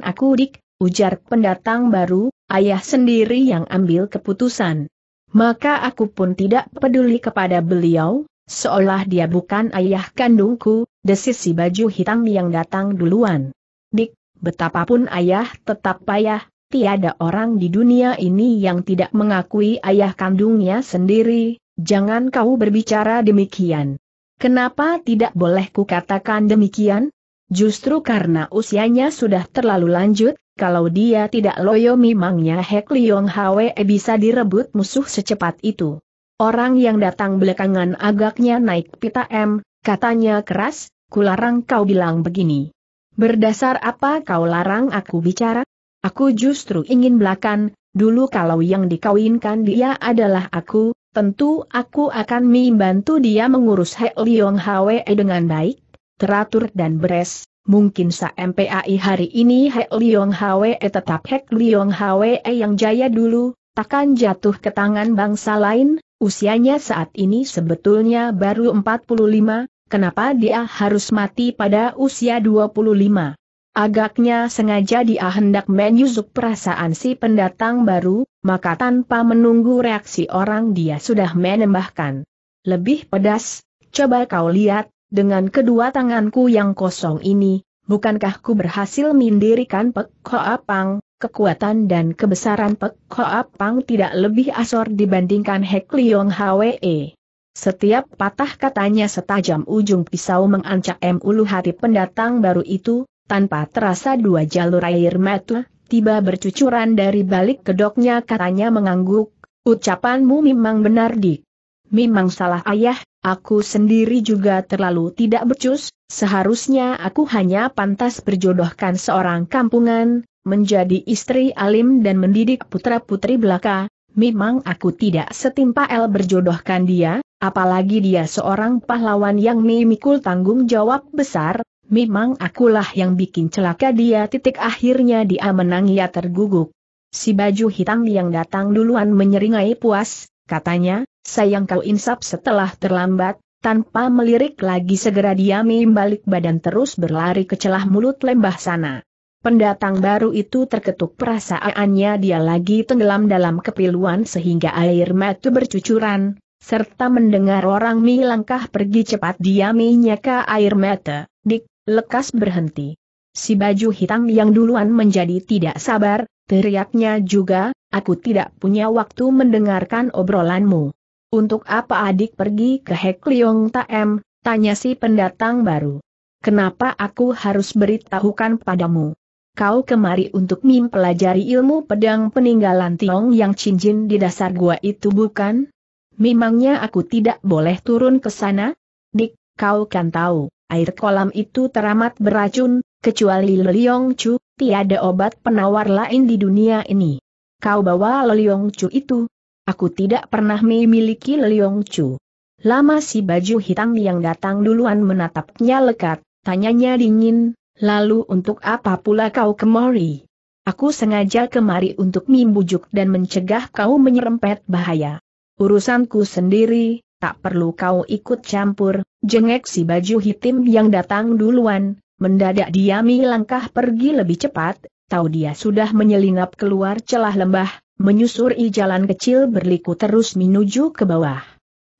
aku dik, ujar pendatang baru, ayah sendiri yang ambil keputusan. Maka aku pun tidak peduli kepada beliau, seolah dia bukan ayah kandungku, desis si baju hitam yang datang duluan. Dik, betapapun ayah tetap payah, tiada orang di dunia ini yang tidak mengakui ayah kandungnya sendiri, jangan kau berbicara demikian. Kenapa tidak boleh kukatakan demikian? Justru karena usianya sudah terlalu lanjut, kalau dia tidak loyo memangnya Hek Leong Hwe eh bisa direbut musuh secepat itu. Orang yang datang belakangan agaknya naik pita M, katanya keras, kularang kau bilang begini. Berdasar apa kau larang aku bicara? Aku justru ingin belakan, dulu kalau yang dikawinkan dia adalah aku, tentu aku akan membantu dia mengurus He Liong Hwe dengan baik, teratur dan beres. Mungkin sampai hari ini He Liong Hwe eh, tetap He Liong Hwe eh, yang jaya dulu, takkan jatuh ke tangan bangsa lain, usianya saat ini sebetulnya baru 45, kenapa dia harus mati pada usia 25? Agaknya sengaja dia hendak menyusup perasaan si pendatang baru, maka tanpa menunggu reaksi orang dia sudah menembahkan. Lebih pedas, coba kau lihat, dengan kedua tanganku yang kosong ini, bukankah ku berhasil mendirikan Pek Apang, kekuatan dan kebesaran Pek Apang tidak lebih asor dibandingkan Hek Liong Hwe. Setiap patah katanya setajam ujung pisau mengancam ulu hati pendatang baru itu, tanpa terasa dua jalur air mata, tiba bercucuran dari balik kedoknya katanya mengangguk, ucapanmu memang benar dik. Memang salah ayah, aku sendiri juga terlalu tidak becus, seharusnya aku hanya pantas berjodohkan seorang kampungan, menjadi istri alim dan mendidik putra-putri belaka, memang aku tidak setimpal berjodohkan dia, apalagi dia seorang pahlawan yang memikul tanggung jawab besar, memang akulah yang bikin celaka dia titik akhirnya dia menang ia terguguk. Si baju hitam yang datang duluan menyeringai puas, katanya, sayang kau insap setelah terlambat, tanpa melirik lagi segera dia membalik badan terus berlari ke celah mulut lembah sana. Pendatang baru itu terketuk perasaannya dia lagi tenggelam dalam kepiluan sehingga air mata bercucuran, serta mendengar orang mi langkah pergi cepat dia menyeka air mata, dik, lekas berhenti. Si baju hitam yang duluan menjadi tidak sabar, teriaknya juga, aku tidak punya waktu mendengarkan obrolanmu. Untuk apa adik pergi ke Hekliong Taem, tanya si pendatang baru. Kenapa aku harus beritahukan padamu? Kau kemari untuk mempelajari ilmu pedang peninggalan Tiong yang cincin di dasar gua itu bukan? Memangnya aku tidak boleh turun ke sana? Dik, kau kan tahu air kolam itu teramat beracun, kecuali Leliong Chu, tiada obat penawar lain di dunia ini. Kau bawa Leliong Chu itu. Aku tidak pernah memiliki Leliong Chu. Lama si baju hitam yang datang duluan menatapnya lekat, tanyanya dingin, lalu untuk apa pula kau kemari? Aku sengaja kemari untuk membujuk dan mencegah kau menyerempet bahaya. Urusanku sendiri, tak perlu kau ikut campur, jengek si baju hitam yang datang duluan, mendadak diami langkah pergi lebih cepat, tahu dia sudah menyelinap keluar celah lembah, menyusuri jalan kecil berliku terus menuju ke bawah.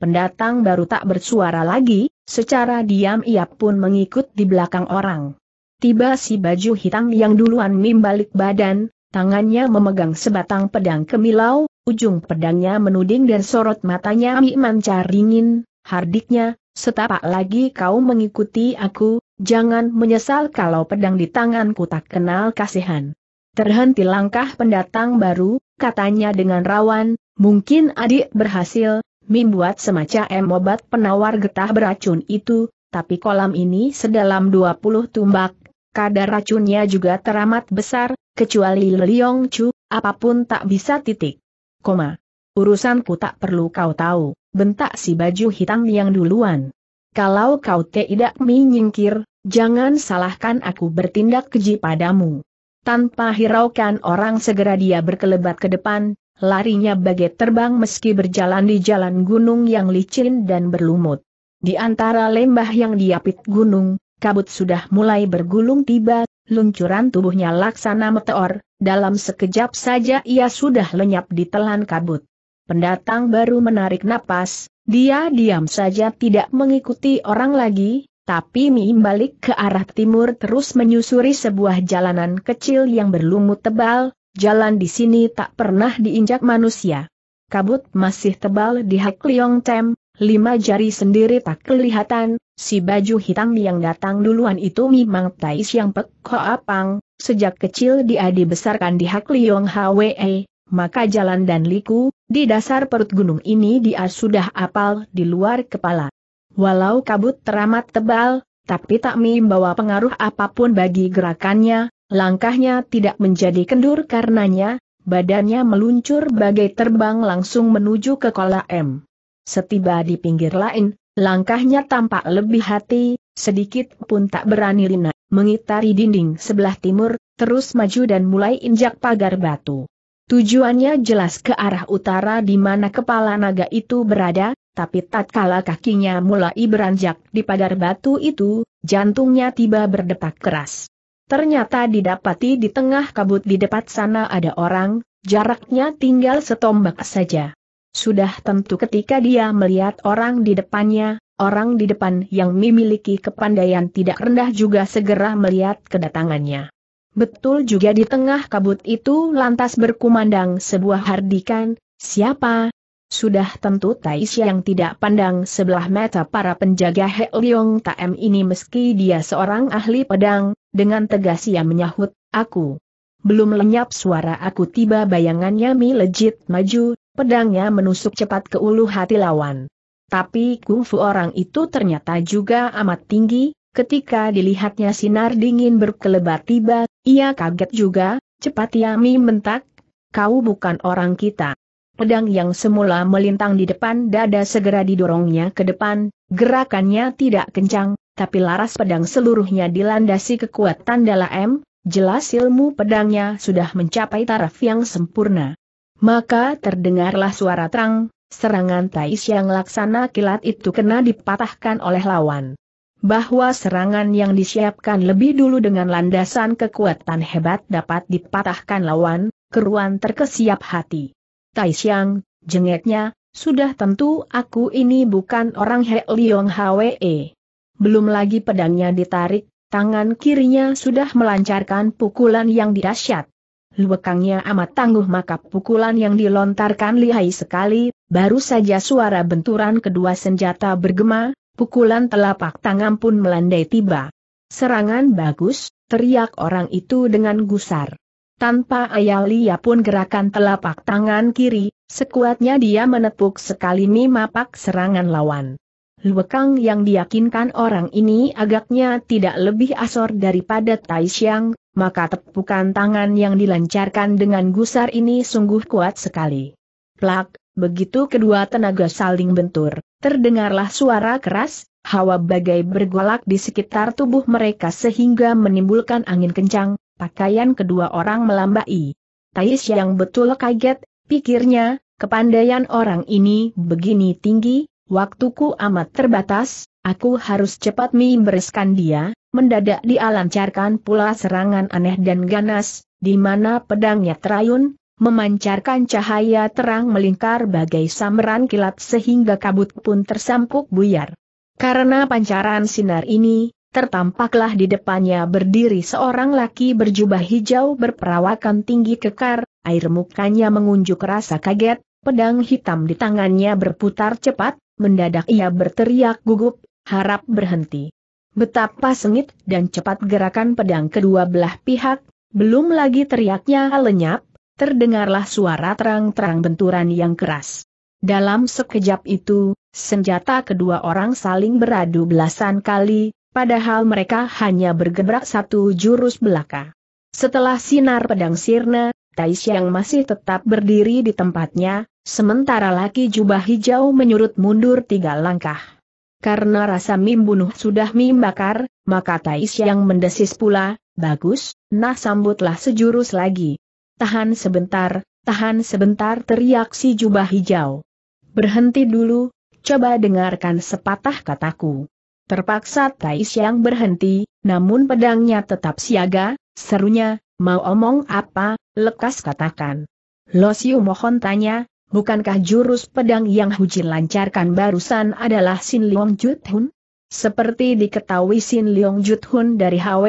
Pendatang baru tak bersuara lagi, secara diam ia pun mengikut di belakang orang. Tiba si baju hitam yang duluan membalik badan, tangannya memegang sebatang pedang kemilau, Ujung pedangnya menuding dan sorot matanya mancar dingin, hardiknya, setapak lagi kau mengikuti aku, jangan menyesal kalau pedang di tanganku tak kenal kasihan. Terhenti langkah pendatang baru, katanya dengan rawan, mungkin adik berhasil, membuat semacam obat penawar getah beracun itu, tapi kolam ini sedalam 20 tumbak, kadar racunnya juga teramat besar, kecuali Liliong Chu, apapun tak bisa titik koma. Urusanku tak perlu kau tahu, bentak si baju hitam yang duluan. Kalau kau tidak menyingkir, jangan salahkan aku bertindak keji padamu. Tanpa hiraukan orang segera dia berkelebat ke depan, larinya bagai terbang meski berjalan di jalan gunung yang licin dan berlumut. Di antara lembah yang diapit gunung, kabut sudah mulai bergulung tiba, luncuran tubuhnya laksana meteor, dalam sekejap saja ia sudah lenyap di telan kabut. Pendatang baru menarik napas, dia diam saja tidak mengikuti orang lagi, tapi Mi balik ke arah timur terus menyusuri sebuah jalanan kecil yang berlumut tebal, jalan di sini tak pernah diinjak manusia. Kabut masih tebal di Hak Liong Tem, Lima jari sendiri tak kelihatan, si baju hitam yang datang duluan itu memang Tais yang Pek apang. sejak kecil dia dibesarkan di Hak Liong Hwe, maka jalan dan liku, di dasar perut gunung ini dia sudah apal di luar kepala. Walau kabut teramat tebal, tapi tak membawa pengaruh apapun bagi gerakannya, langkahnya tidak menjadi kendur karenanya, badannya meluncur bagai terbang langsung menuju ke kolam. Setiba di pinggir lain, langkahnya tampak lebih hati, sedikit pun tak berani Lina, mengitari dinding sebelah timur, terus maju dan mulai injak pagar batu. Tujuannya jelas ke arah utara di mana kepala naga itu berada, tapi tatkala kakinya mulai beranjak di pagar batu itu, jantungnya tiba berdetak keras. Ternyata didapati di tengah kabut di depan sana ada orang, jaraknya tinggal setombak saja. Sudah tentu ketika dia melihat orang di depannya, orang di depan yang memiliki kepandaian tidak rendah juga segera melihat kedatangannya. Betul juga di tengah kabut itu lantas berkumandang sebuah hardikan, siapa? Sudah tentu Tais yang tidak pandang sebelah mata para penjaga He Heoliong Taem ini meski dia seorang ahli pedang, dengan tegas ia menyahut, aku. Belum lenyap suara aku tiba bayangannya mi legit maju, Pedangnya menusuk cepat ke ulu hati lawan. Tapi kungfu orang itu ternyata juga amat tinggi, ketika dilihatnya sinar dingin berkelebat tiba, ia kaget juga, cepat Yami mentak, kau bukan orang kita. Pedang yang semula melintang di depan dada segera didorongnya ke depan, gerakannya tidak kencang, tapi laras pedang seluruhnya dilandasi kekuatan dalam, jelas ilmu pedangnya sudah mencapai taraf yang sempurna. Maka terdengarlah suara terang, serangan Tais yang laksana kilat itu kena dipatahkan oleh lawan. Bahwa serangan yang disiapkan lebih dulu dengan landasan kekuatan hebat dapat dipatahkan lawan, keruan terkesiap hati. Tai Xiang, jengeknya, sudah tentu aku ini bukan orang He Liong Hwe. Belum lagi pedangnya ditarik, tangan kirinya sudah melancarkan pukulan yang dahsyat. Lukangnya amat tangguh maka pukulan yang dilontarkan lihai sekali, baru saja suara benturan kedua senjata bergema, pukulan telapak tangan pun melandai tiba. Serangan bagus, teriak orang itu dengan gusar. Tanpa ayah lia pun gerakan telapak tangan kiri, sekuatnya dia menepuk sekali mimapak serangan lawan. Lukang yang diyakinkan orang ini agaknya tidak lebih asor daripada Taishang maka tepukan tangan yang dilancarkan dengan gusar ini sungguh kuat sekali. Plak, begitu kedua tenaga saling bentur, terdengarlah suara keras, hawa bagai bergolak di sekitar tubuh mereka sehingga menimbulkan angin kencang, pakaian kedua orang melambai. Tais yang betul kaget, pikirnya, kepandaian orang ini begini tinggi, waktuku amat terbatas, aku harus cepat membereskan dia, Mendadak dialancarkan pula serangan aneh dan ganas, di mana pedangnya terayun, memancarkan cahaya terang melingkar bagai samaran kilat sehingga kabut pun tersampuk buyar. Karena pancaran sinar ini, tertampaklah di depannya berdiri seorang laki berjubah hijau berperawakan tinggi kekar, air mukanya mengunjuk rasa kaget, pedang hitam di tangannya berputar cepat, mendadak ia berteriak gugup, harap berhenti. Betapa sengit dan cepat gerakan pedang kedua belah pihak, belum lagi teriaknya lenyap, terdengarlah suara terang-terang benturan yang keras. Dalam sekejap itu, senjata kedua orang saling beradu belasan kali, padahal mereka hanya bergebrak satu jurus belaka. Setelah sinar pedang sirna, Tais yang masih tetap berdiri di tempatnya, sementara laki jubah hijau menyurut mundur tiga langkah. Karena rasa mim bunuh sudah mim bakar, maka Tais yang mendesis pula, bagus, nah sambutlah sejurus lagi. Tahan sebentar, tahan sebentar teriak si jubah hijau. Berhenti dulu, coba dengarkan sepatah kataku. Terpaksa Tais yang berhenti, namun pedangnya tetap siaga, serunya, mau omong apa, lekas katakan. Losiu mohon tanya, Bukankah jurus pedang yang Hujin lancarkan barusan adalah Sin Leong Jut Hun? Seperti diketahui Sin Leong Jut Hun dari Sa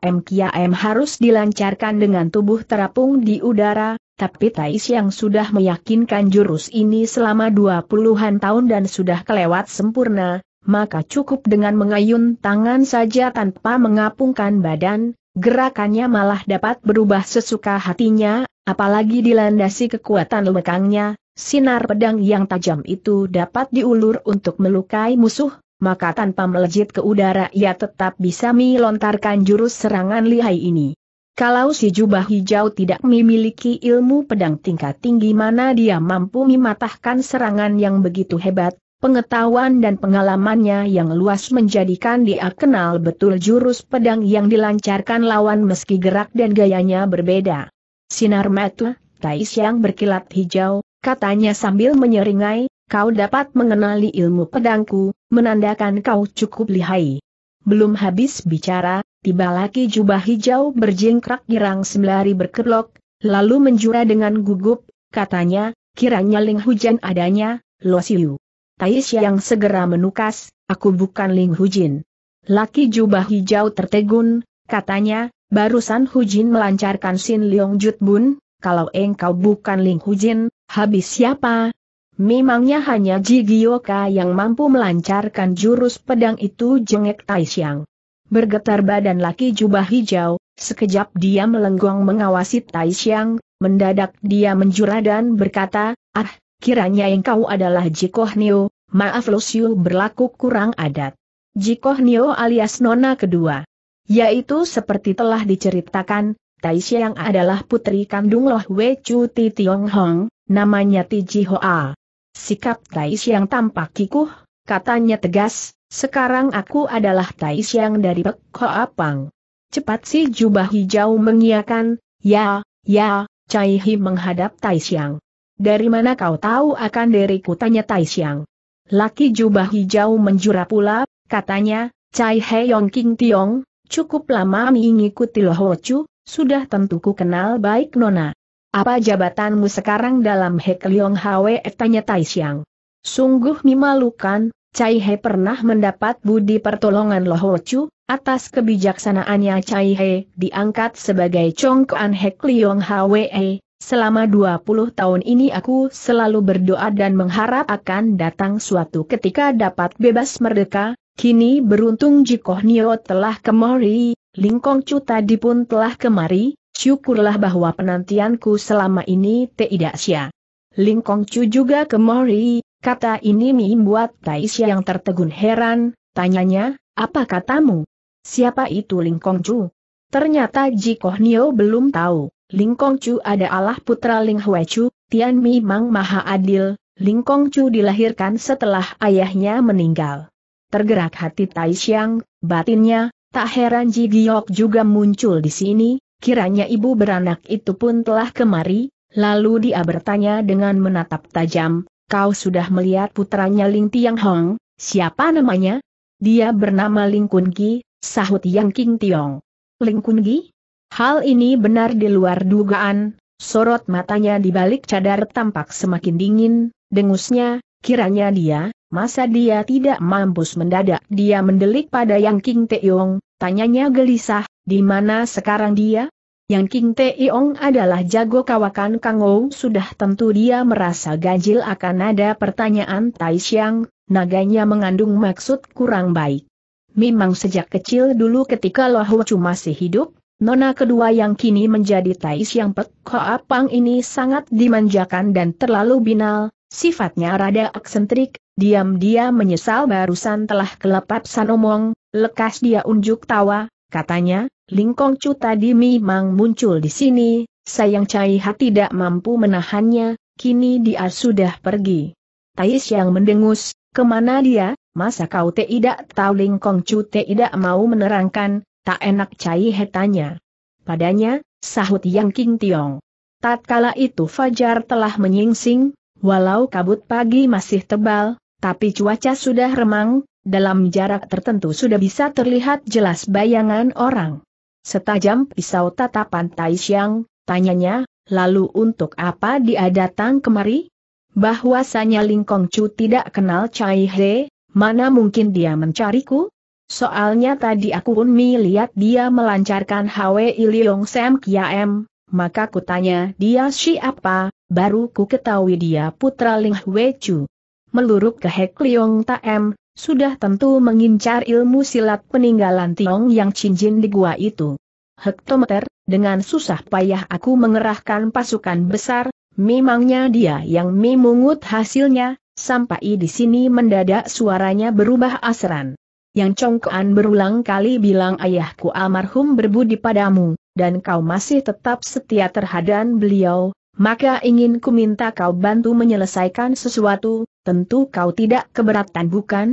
Leong Kia M harus dilancarkan dengan tubuh terapung di udara, tapi Tais yang sudah meyakinkan jurus ini selama 20-an tahun dan sudah kelewat sempurna, maka cukup dengan mengayun tangan saja tanpa mengapungkan badan, gerakannya malah dapat berubah sesuka hatinya, Apalagi dilandasi kekuatan lekangnya, sinar pedang yang tajam itu dapat diulur untuk melukai musuh, maka tanpa melejit ke udara ia tetap bisa melontarkan jurus serangan lihai ini. Kalau si jubah hijau tidak memiliki ilmu pedang tingkat tinggi mana dia mampu mematahkan serangan yang begitu hebat, pengetahuan dan pengalamannya yang luas menjadikan dia kenal betul jurus pedang yang dilancarkan lawan meski gerak dan gayanya berbeda. Sinar mata, Tais yang berkilat hijau, katanya sambil menyeringai, kau dapat mengenali ilmu pedangku, menandakan kau cukup lihai. Belum habis bicara, tiba laki jubah hijau berjingkrak girang sembari berkerlok, lalu menjura dengan gugup, katanya, kiranya Ling Hujan adanya, Lo Siu. Tais yang segera menukas, aku bukan Ling Hujin. Laki jubah hijau tertegun, katanya, Barusan Hu Jin melancarkan Sin Leong Jut Bun, kalau engkau bukan Ling Hu Jin, habis siapa? Memangnya hanya Ji Gioka yang mampu melancarkan jurus pedang itu jengek Taishiang. Bergetar badan laki jubah hijau, sekejap dia melenggong mengawasi Taishiang, mendadak dia menjura dan berkata, Ah, kiranya engkau adalah Koh Nio, maaf Lusiu berlaku kurang adat. Koh Nio alias Nona kedua. Yaitu seperti telah diceritakan, Tai Xiang adalah putri kandung Loh Wei Chu Ti Tiong Hong, namanya Ti Ji Hoa. Sikap Tai Xiang tampak kikuh, katanya tegas, sekarang aku adalah Tai Xiang dari Pek Hoa Pang. Cepat si jubah hijau mengiakan, ya, ya, Cai Hi menghadap Xiang. Dari mana kau tahu akan diriku tanya Taishiang. Laki jubah hijau menjura pula, katanya, Cai He Yong King Tiong, Cukup lama mengikuti Wocu, sudah tentu ku kenal baik Nona. Apa jabatanmu sekarang dalam Hekliong Hwe? Tanya Taishiang. Sungguh memalukan, Cai He pernah mendapat budi pertolongan Wocu, atas kebijaksanaannya Cai He diangkat sebagai Hek Hekliong Hwe, Selama 20 tahun ini aku selalu berdoa dan mengharap akan datang suatu ketika dapat bebas merdeka, Kini beruntung Jikoh Nio telah kemari, Lingkong Chu tadi pun telah kemari, syukurlah bahwa penantianku selama ini tidak sia. Lingkong Chu juga kemari, kata ini membuat Taisya yang tertegun heran, tanyanya, apa katamu? Siapa itu Lingkong Chu? Ternyata Jikoh Nio belum tahu, Lingkong Chu ada Allah putra Ling Hwe Chu, Tian Mi Mang Maha Adil, Lingkong Chu dilahirkan setelah ayahnya meninggal. Tergerak hati Tai Xiang, batinnya, tak heran Ji Giok juga muncul di sini, kiranya ibu beranak itu pun telah kemari, lalu dia bertanya dengan menatap tajam, kau sudah melihat putranya Ling Tiang Hong, siapa namanya? Dia bernama Ling Kun Gi, sahut Yang King Tiong. Ling Kun Gi? Hal ini benar di luar dugaan, sorot matanya di balik cadar tampak semakin dingin, dengusnya, kiranya dia, Masa dia tidak mampus mendadak? Dia mendelik pada Yang King Teong, tanyanya gelisah, di mana sekarang dia? Yang King Teong adalah jago kawakan Kang Ou sudah tentu dia merasa ganjil akan ada pertanyaan Tai Xiang, naganya mengandung maksud kurang baik. Memang sejak kecil dulu ketika Loh Chu masih hidup, Nona kedua yang kini menjadi Tai Xiang Pek Hoa Pang ini sangat dimanjakan dan terlalu binal, Sifatnya rada eksentrik, diam-diam menyesal barusan telah kelepasan omong, lekas dia unjuk tawa, katanya, Lingkong Chu tadi memang muncul di sini, sayang Cai Ha tidak mampu menahannya, kini dia sudah pergi. Tais yang mendengus, kemana dia, masa kau tidak tahu Lingkong Chu tidak mau menerangkan, tak enak Cai He tanya. Padanya, sahut Yang King Tiong. Tatkala itu Fajar telah menyingsing, Walau kabut pagi masih tebal, tapi cuaca sudah remang, dalam jarak tertentu sudah bisa terlihat jelas bayangan orang. Setajam pisau tatapan Tai Xiang, tanyanya, lalu untuk apa dia datang kemari? Bahwasanya Lingkong Chu tidak kenal Chai He, mana mungkin dia mencariku? Soalnya tadi aku pun melihat dia melancarkan Hwe Iliong Sam Kiam, maka kutanya dia siapa, baru ku ketahui dia putra Ling Hwe Chu. Meluruk ke Hek Leong Taem, sudah tentu mengincar ilmu silat peninggalan Tiong yang cincin di gua itu. Hektometer, dengan susah payah aku mengerahkan pasukan besar, memangnya dia yang memungut hasilnya, sampai di sini mendadak suaranya berubah asran. Yang congkoan berulang kali bilang ayahku almarhum berbudi padamu, dan kau masih tetap setia terhadap beliau, maka ingin ku minta kau bantu menyelesaikan sesuatu, tentu kau tidak keberatan bukan?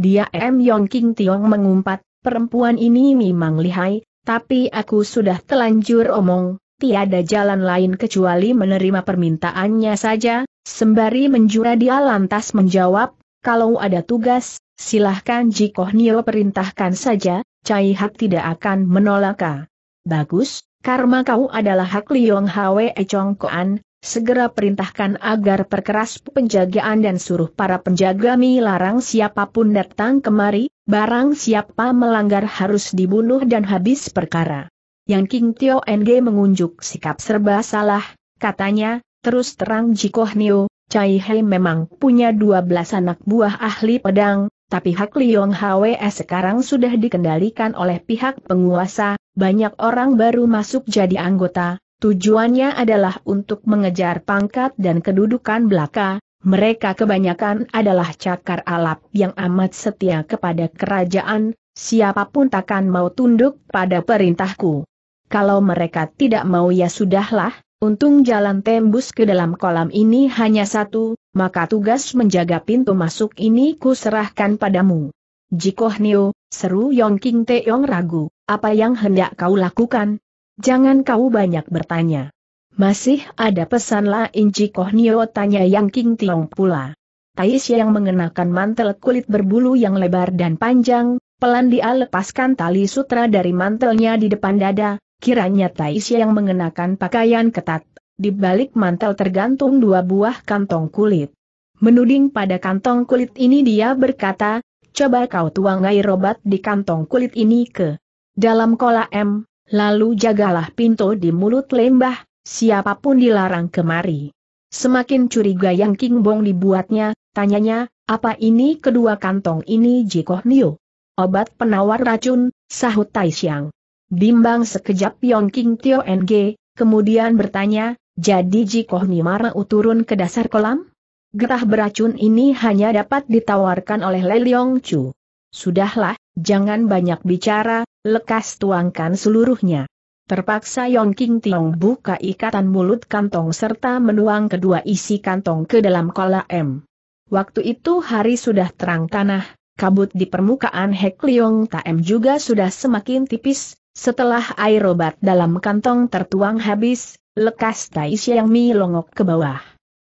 Dia M. Yong King Tiong mengumpat, perempuan ini memang lihai, tapi aku sudah telanjur omong, tiada jalan lain kecuali menerima permintaannya saja, sembari menjura dia lantas menjawab, kalau ada tugas, silahkan Jikoh Nio perintahkan saja, Cai Hak tidak akan menolak. Ah, bagus, Karma kau adalah Hak Liong Hwe Chong Koan, segera perintahkan agar perkeras penjagaan dan suruh para penjaga mi larang siapapun datang kemari, barang siapa melanggar harus dibunuh dan habis perkara. Yang King Tio NG mengunjuk sikap serba salah, katanya, terus terang Jiko Nio, Chai Hei memang punya dua belas anak buah ahli pedang, tapi Hak Liong Hwe sekarang sudah dikendalikan oleh pihak penguasa, banyak orang baru masuk jadi anggota, tujuannya adalah untuk mengejar pangkat dan kedudukan belaka, mereka kebanyakan adalah cakar alap yang amat setia kepada kerajaan, siapapun takkan mau tunduk pada perintahku. Kalau mereka tidak mau ya sudahlah, untung jalan tembus ke dalam kolam ini hanya satu, maka tugas menjaga pintu masuk ini kuserahkan padamu. Jikoh Nio, seru Yong King Teong ragu, apa yang hendak kau lakukan? Jangan kau banyak bertanya. Masih ada pesan lain Jikoh Nio tanya Yang King Tiong pula. Taisya yang mengenakan mantel kulit berbulu yang lebar dan panjang, pelan dia lepaskan tali sutra dari mantelnya di depan dada, kiranya Taisya yang mengenakan pakaian ketat. Di balik mantel tergantung dua buah kantong kulit. Menuding pada kantong kulit ini dia berkata, Coba kau tuang air obat di kantong kulit ini ke dalam kola M, lalu jagalah pintu di mulut lembah, siapapun dilarang kemari. Semakin curiga yang King Bong dibuatnya, tanyanya, apa ini kedua kantong ini Jikoh Niu? Obat penawar racun, sahut Tai Xiang. Bimbang sekejap Yong King Tio NG, kemudian bertanya, jadi Jikoh Niu marah turun ke dasar kolam? Gerah beracun ini hanya dapat ditawarkan oleh Le Leong Chu. Sudahlah, jangan banyak bicara, lekas tuangkan seluruhnya. Terpaksa Yong King Tiong buka ikatan mulut kantong serta menuang kedua isi kantong ke dalam kolam Waktu itu hari sudah terang tanah, kabut di permukaan Hek Leong Taem juga sudah semakin tipis, setelah air obat dalam kantong tertuang habis, lekas Tai Siang Mi longok ke bawah.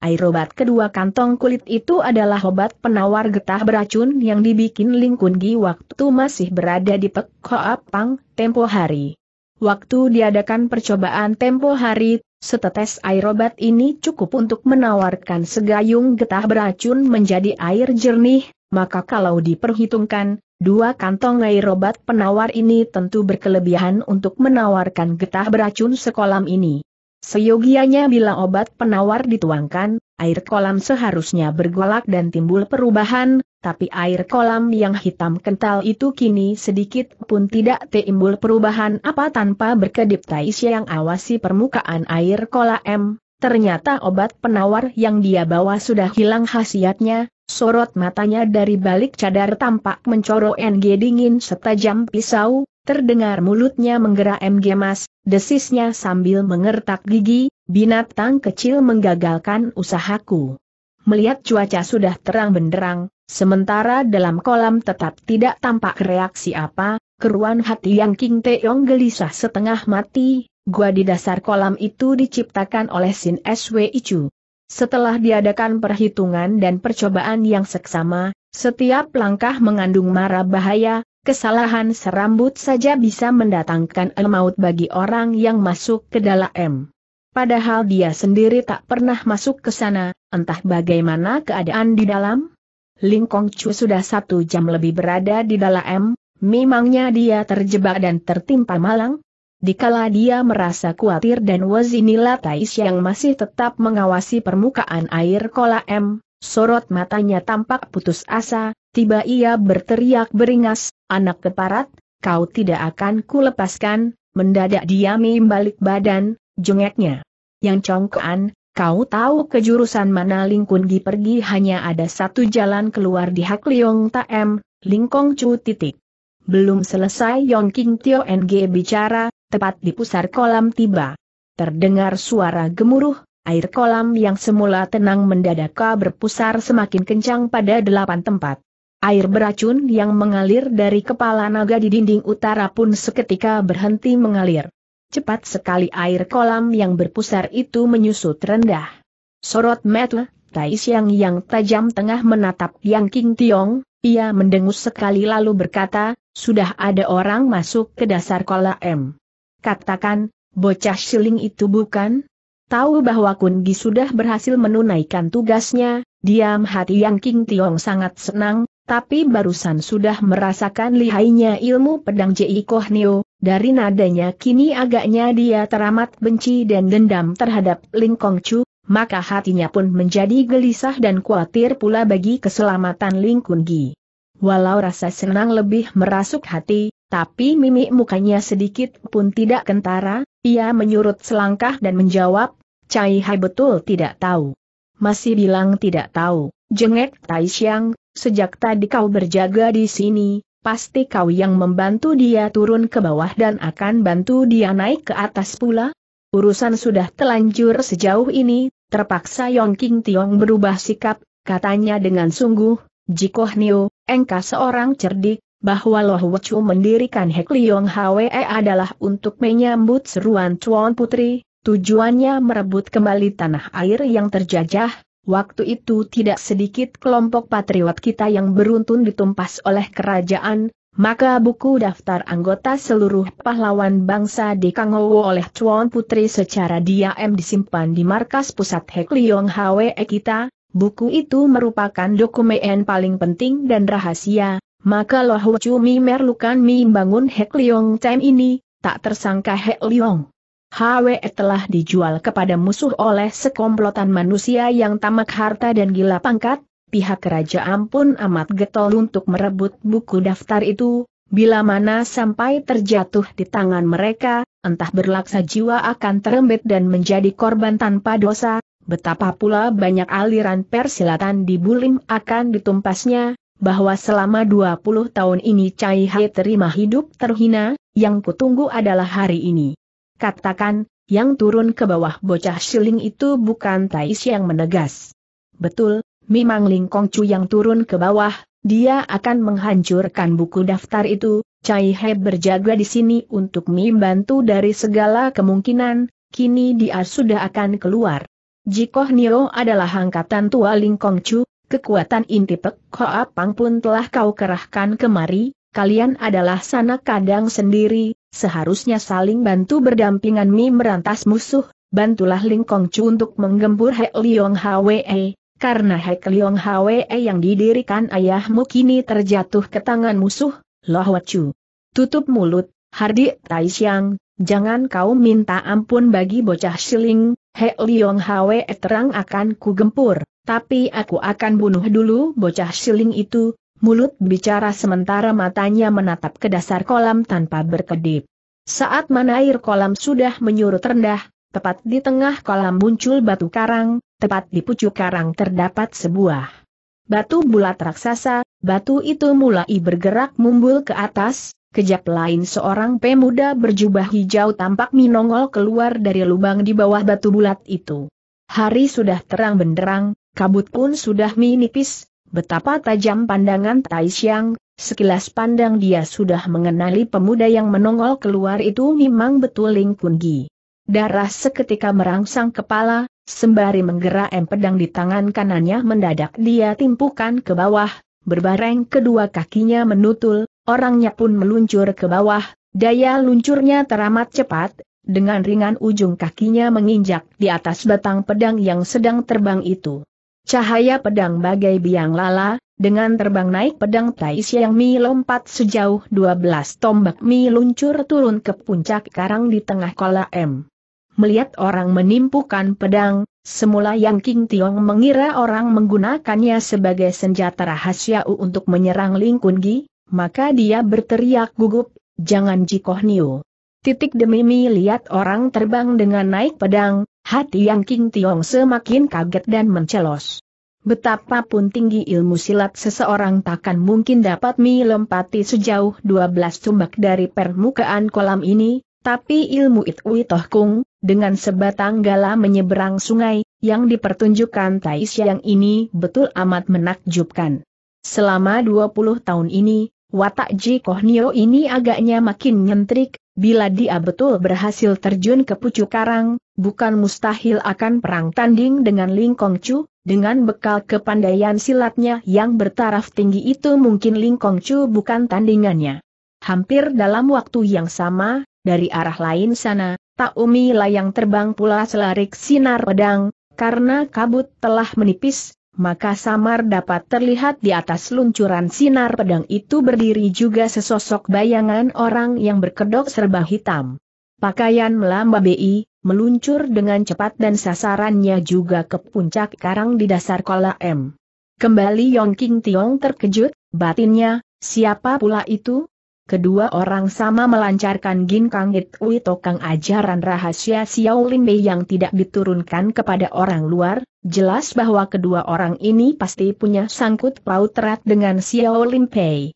Air obat kedua kantong kulit itu adalah obat penawar getah beracun yang dibikin Ling Gi waktu masih berada di Pek Hoa Pang, tempo hari. Waktu diadakan percobaan tempo hari, Setetes air obat ini cukup untuk menawarkan segayung getah beracun menjadi air jernih, maka kalau diperhitungkan, dua kantong air obat penawar ini tentu berkelebihan untuk menawarkan getah beracun sekolam ini. Seyogianya bila obat penawar dituangkan, air kolam seharusnya bergolak dan timbul perubahan, tapi air kolam yang hitam kental itu kini sedikit pun tidak timbul perubahan apa tanpa berkedip Taisya yang awasi permukaan air kolam. Ternyata obat penawar yang dia bawa sudah hilang khasiatnya, sorot matanya dari balik cadar tampak mencoro NG dingin setajam pisau, Terdengar mulutnya menggera MG desisnya sambil mengertak gigi, binatang kecil menggagalkan usahaku. Melihat cuaca sudah terang benderang, sementara dalam kolam tetap tidak tampak reaksi apa, keruan hati yang King Teong gelisah setengah mati, gua di dasar kolam itu diciptakan oleh Sin SW Icu. Setelah diadakan perhitungan dan percobaan yang seksama, setiap langkah mengandung mara bahaya, Kesalahan serambut saja bisa mendatangkan maut bagi orang yang masuk ke dalam. Padahal dia sendiri tak pernah masuk ke sana, entah bagaimana keadaan di dalam. Ling Kong Chu sudah satu jam lebih berada di dalam, memangnya dia terjebak dan tertimpa malang? Dikala dia merasa khawatir dan Wazinila Tais yang masih tetap mengawasi permukaan air kolam, sorot matanya tampak putus asa, Tiba ia berteriak beringas, anak keparat, kau tidak akan kulepaskan, mendadak diami balik badan, jengeknya. Yang congkoan, kau tahu kejurusan mana Lingkun Gi pergi hanya ada satu jalan keluar di Hak Liong Taem, Lingkong Chu titik. Belum selesai Yong King Tio NG bicara, tepat di pusar kolam tiba. Terdengar suara gemuruh, air kolam yang semula tenang mendadak berpusar semakin kencang pada delapan tempat. Air beracun yang mengalir dari kepala naga di dinding utara pun seketika berhenti mengalir. Cepat sekali air kolam yang berpusar itu menyusut rendah. Sorot mata, Tai Siang yang tajam tengah menatap Yang King Tiong, ia mendengus sekali lalu berkata, sudah ada orang masuk ke dasar kolam. Katakan, bocah siling itu bukan? Tahu bahwa Kun Gi sudah berhasil menunaikan tugasnya, diam hati Yang King Tiong sangat senang, tapi barusan sudah merasakan lihainya ilmu pedang Ji Kohnio, dari nadanya kini agaknya dia teramat benci dan dendam terhadap Ling Kong Chu, maka hatinya pun menjadi gelisah dan khawatir pula bagi keselamatan Ling Kun Gi. Walau rasa senang lebih merasuk hati, tapi mimik mukanya sedikit pun tidak kentara, ia menyurut selangkah dan menjawab, Cai Hai betul tidak tahu. Masih bilang tidak tahu, jengek Tai Xiang, Sejak tadi kau berjaga di sini, pasti kau yang membantu dia turun ke bawah dan akan bantu dia naik ke atas pula? Urusan sudah telanjur sejauh ini, terpaksa Yong King Tiong berubah sikap, katanya dengan sungguh, Jiko Neo, engkau seorang cerdik, bahwa Loh Wechu mendirikan Hek Leong Hwe e adalah untuk menyambut seruan Chuan Putri, tujuannya merebut kembali tanah air yang terjajah, Waktu itu tidak sedikit kelompok patriot kita yang beruntun ditumpas oleh kerajaan, maka buku daftar anggota seluruh pahlawan bangsa di Kangowo oleh Chuan Putri secara diam disimpan di markas pusat Hekliong Hwe kita, buku itu merupakan dokumen paling penting dan rahasia, maka Loh Chu Mi merlukan Mi bangun Hekliong Time ini, tak tersangka Hekliong. HWE telah dijual kepada musuh oleh sekomplotan manusia yang tamak harta dan gila pangkat, pihak kerajaan pun amat getol untuk merebut buku daftar itu, bila mana sampai terjatuh di tangan mereka, entah berlaksa jiwa akan terembet dan menjadi korban tanpa dosa, betapa pula banyak aliran persilatan di Bulim akan ditumpasnya, bahwa selama 20 tahun ini Cai Hai terima hidup terhina, yang kutunggu adalah hari ini. Katakan, yang turun ke bawah bocah siling itu bukan Tais yang menegas. Betul, memang Kong Chu yang turun ke bawah, dia akan menghancurkan buku daftar itu, Cai He berjaga di sini untuk membantu dari segala kemungkinan, kini dia sudah akan keluar. Jikoh Nio adalah angkatan tua Kong Chu, kekuatan inti Pek Hoa Pang pun telah kau kerahkan kemari, kalian adalah sana kadang sendiri, Seharusnya saling bantu berdampingan Mi merantas musuh, bantulah Ling Kong Chu untuk menggembur Hek Liong Hwe, karena Hek Liong Hwe yang didirikan ayahmu kini terjatuh ke tangan musuh, Loh Chu. Tutup mulut, Hardi Tai Siang, jangan kau minta ampun bagi bocah siling, Hek Liong Hwe terang akan kugempur, tapi aku akan bunuh dulu bocah siling itu, mulut bicara sementara matanya menatap ke dasar kolam tanpa berkedip. Saat mana air kolam sudah menyurut rendah, tepat di tengah kolam muncul batu karang, tepat di pucuk karang terdapat sebuah batu bulat raksasa, batu itu mulai bergerak mumbul ke atas, Kejap lain seorang pemuda berjubah hijau tampak minongol keluar dari lubang di bawah batu bulat itu. Hari sudah terang benderang, kabut pun sudah minipis, Betapa tajam pandangan Tai Xiang, sekilas pandang dia sudah mengenali pemuda yang menongol keluar itu memang betul Ling Kun Gi. Darah seketika merangsang kepala, sembari menggerakkan pedang di tangan kanannya mendadak dia timpukan ke bawah, berbareng kedua kakinya menutul, orangnya pun meluncur ke bawah, daya luncurnya teramat cepat, dengan ringan ujung kakinya menginjak di atas batang pedang yang sedang terbang itu. Cahaya pedang bagai biang lala, dengan terbang naik pedang Tai Siang Mi lompat sejauh 12 tombak Mi luncur turun ke puncak karang di tengah kolam. M. Melihat orang menimpukan pedang, semula Yang King Tiong mengira orang menggunakannya sebagai senjata rahasia U untuk menyerang Ling Kun Gi, maka dia berteriak gugup, jangan jikoh niu. Titik demi Mi lihat orang terbang dengan naik pedang, Hati Yang King Tiong semakin kaget dan mencelos. Betapapun tinggi ilmu silat seseorang takkan mungkin dapat melompati sejauh 12 tumbak dari permukaan kolam ini, tapi ilmu Itui Toh Kung, dengan sebatang gala menyeberang sungai, yang dipertunjukkan Tai ini betul amat menakjubkan. Selama 20 tahun ini, Watak Ji Kohnio ini agaknya makin nyentrik, bila dia betul berhasil terjun ke pucuk Karang, bukan mustahil akan perang tanding dengan Ling Kong Chu, dengan bekal kepandaian silatnya yang bertaraf tinggi itu mungkin Ling Kong Chu bukan tandingannya. Hampir dalam waktu yang sama, dari arah lain sana, Taumi layang terbang pula selarik sinar pedang, karena kabut telah menipis, maka samar dapat terlihat di atas luncuran sinar pedang itu berdiri juga sesosok bayangan orang yang berkedok serba hitam. Pakaian melamba BI, meluncur dengan cepat dan sasarannya juga ke puncak karang di dasar kolam. Kembali Yong King Tiong terkejut, batinnya, siapa pula itu? Kedua orang sama melancarkan Ginkang It Ui Tokang ajaran rahasia Xiaolin Bei yang tidak diturunkan kepada orang luar, jelas bahwa kedua orang ini pasti punya sangkut paut erat dengan Xiaolin Pei.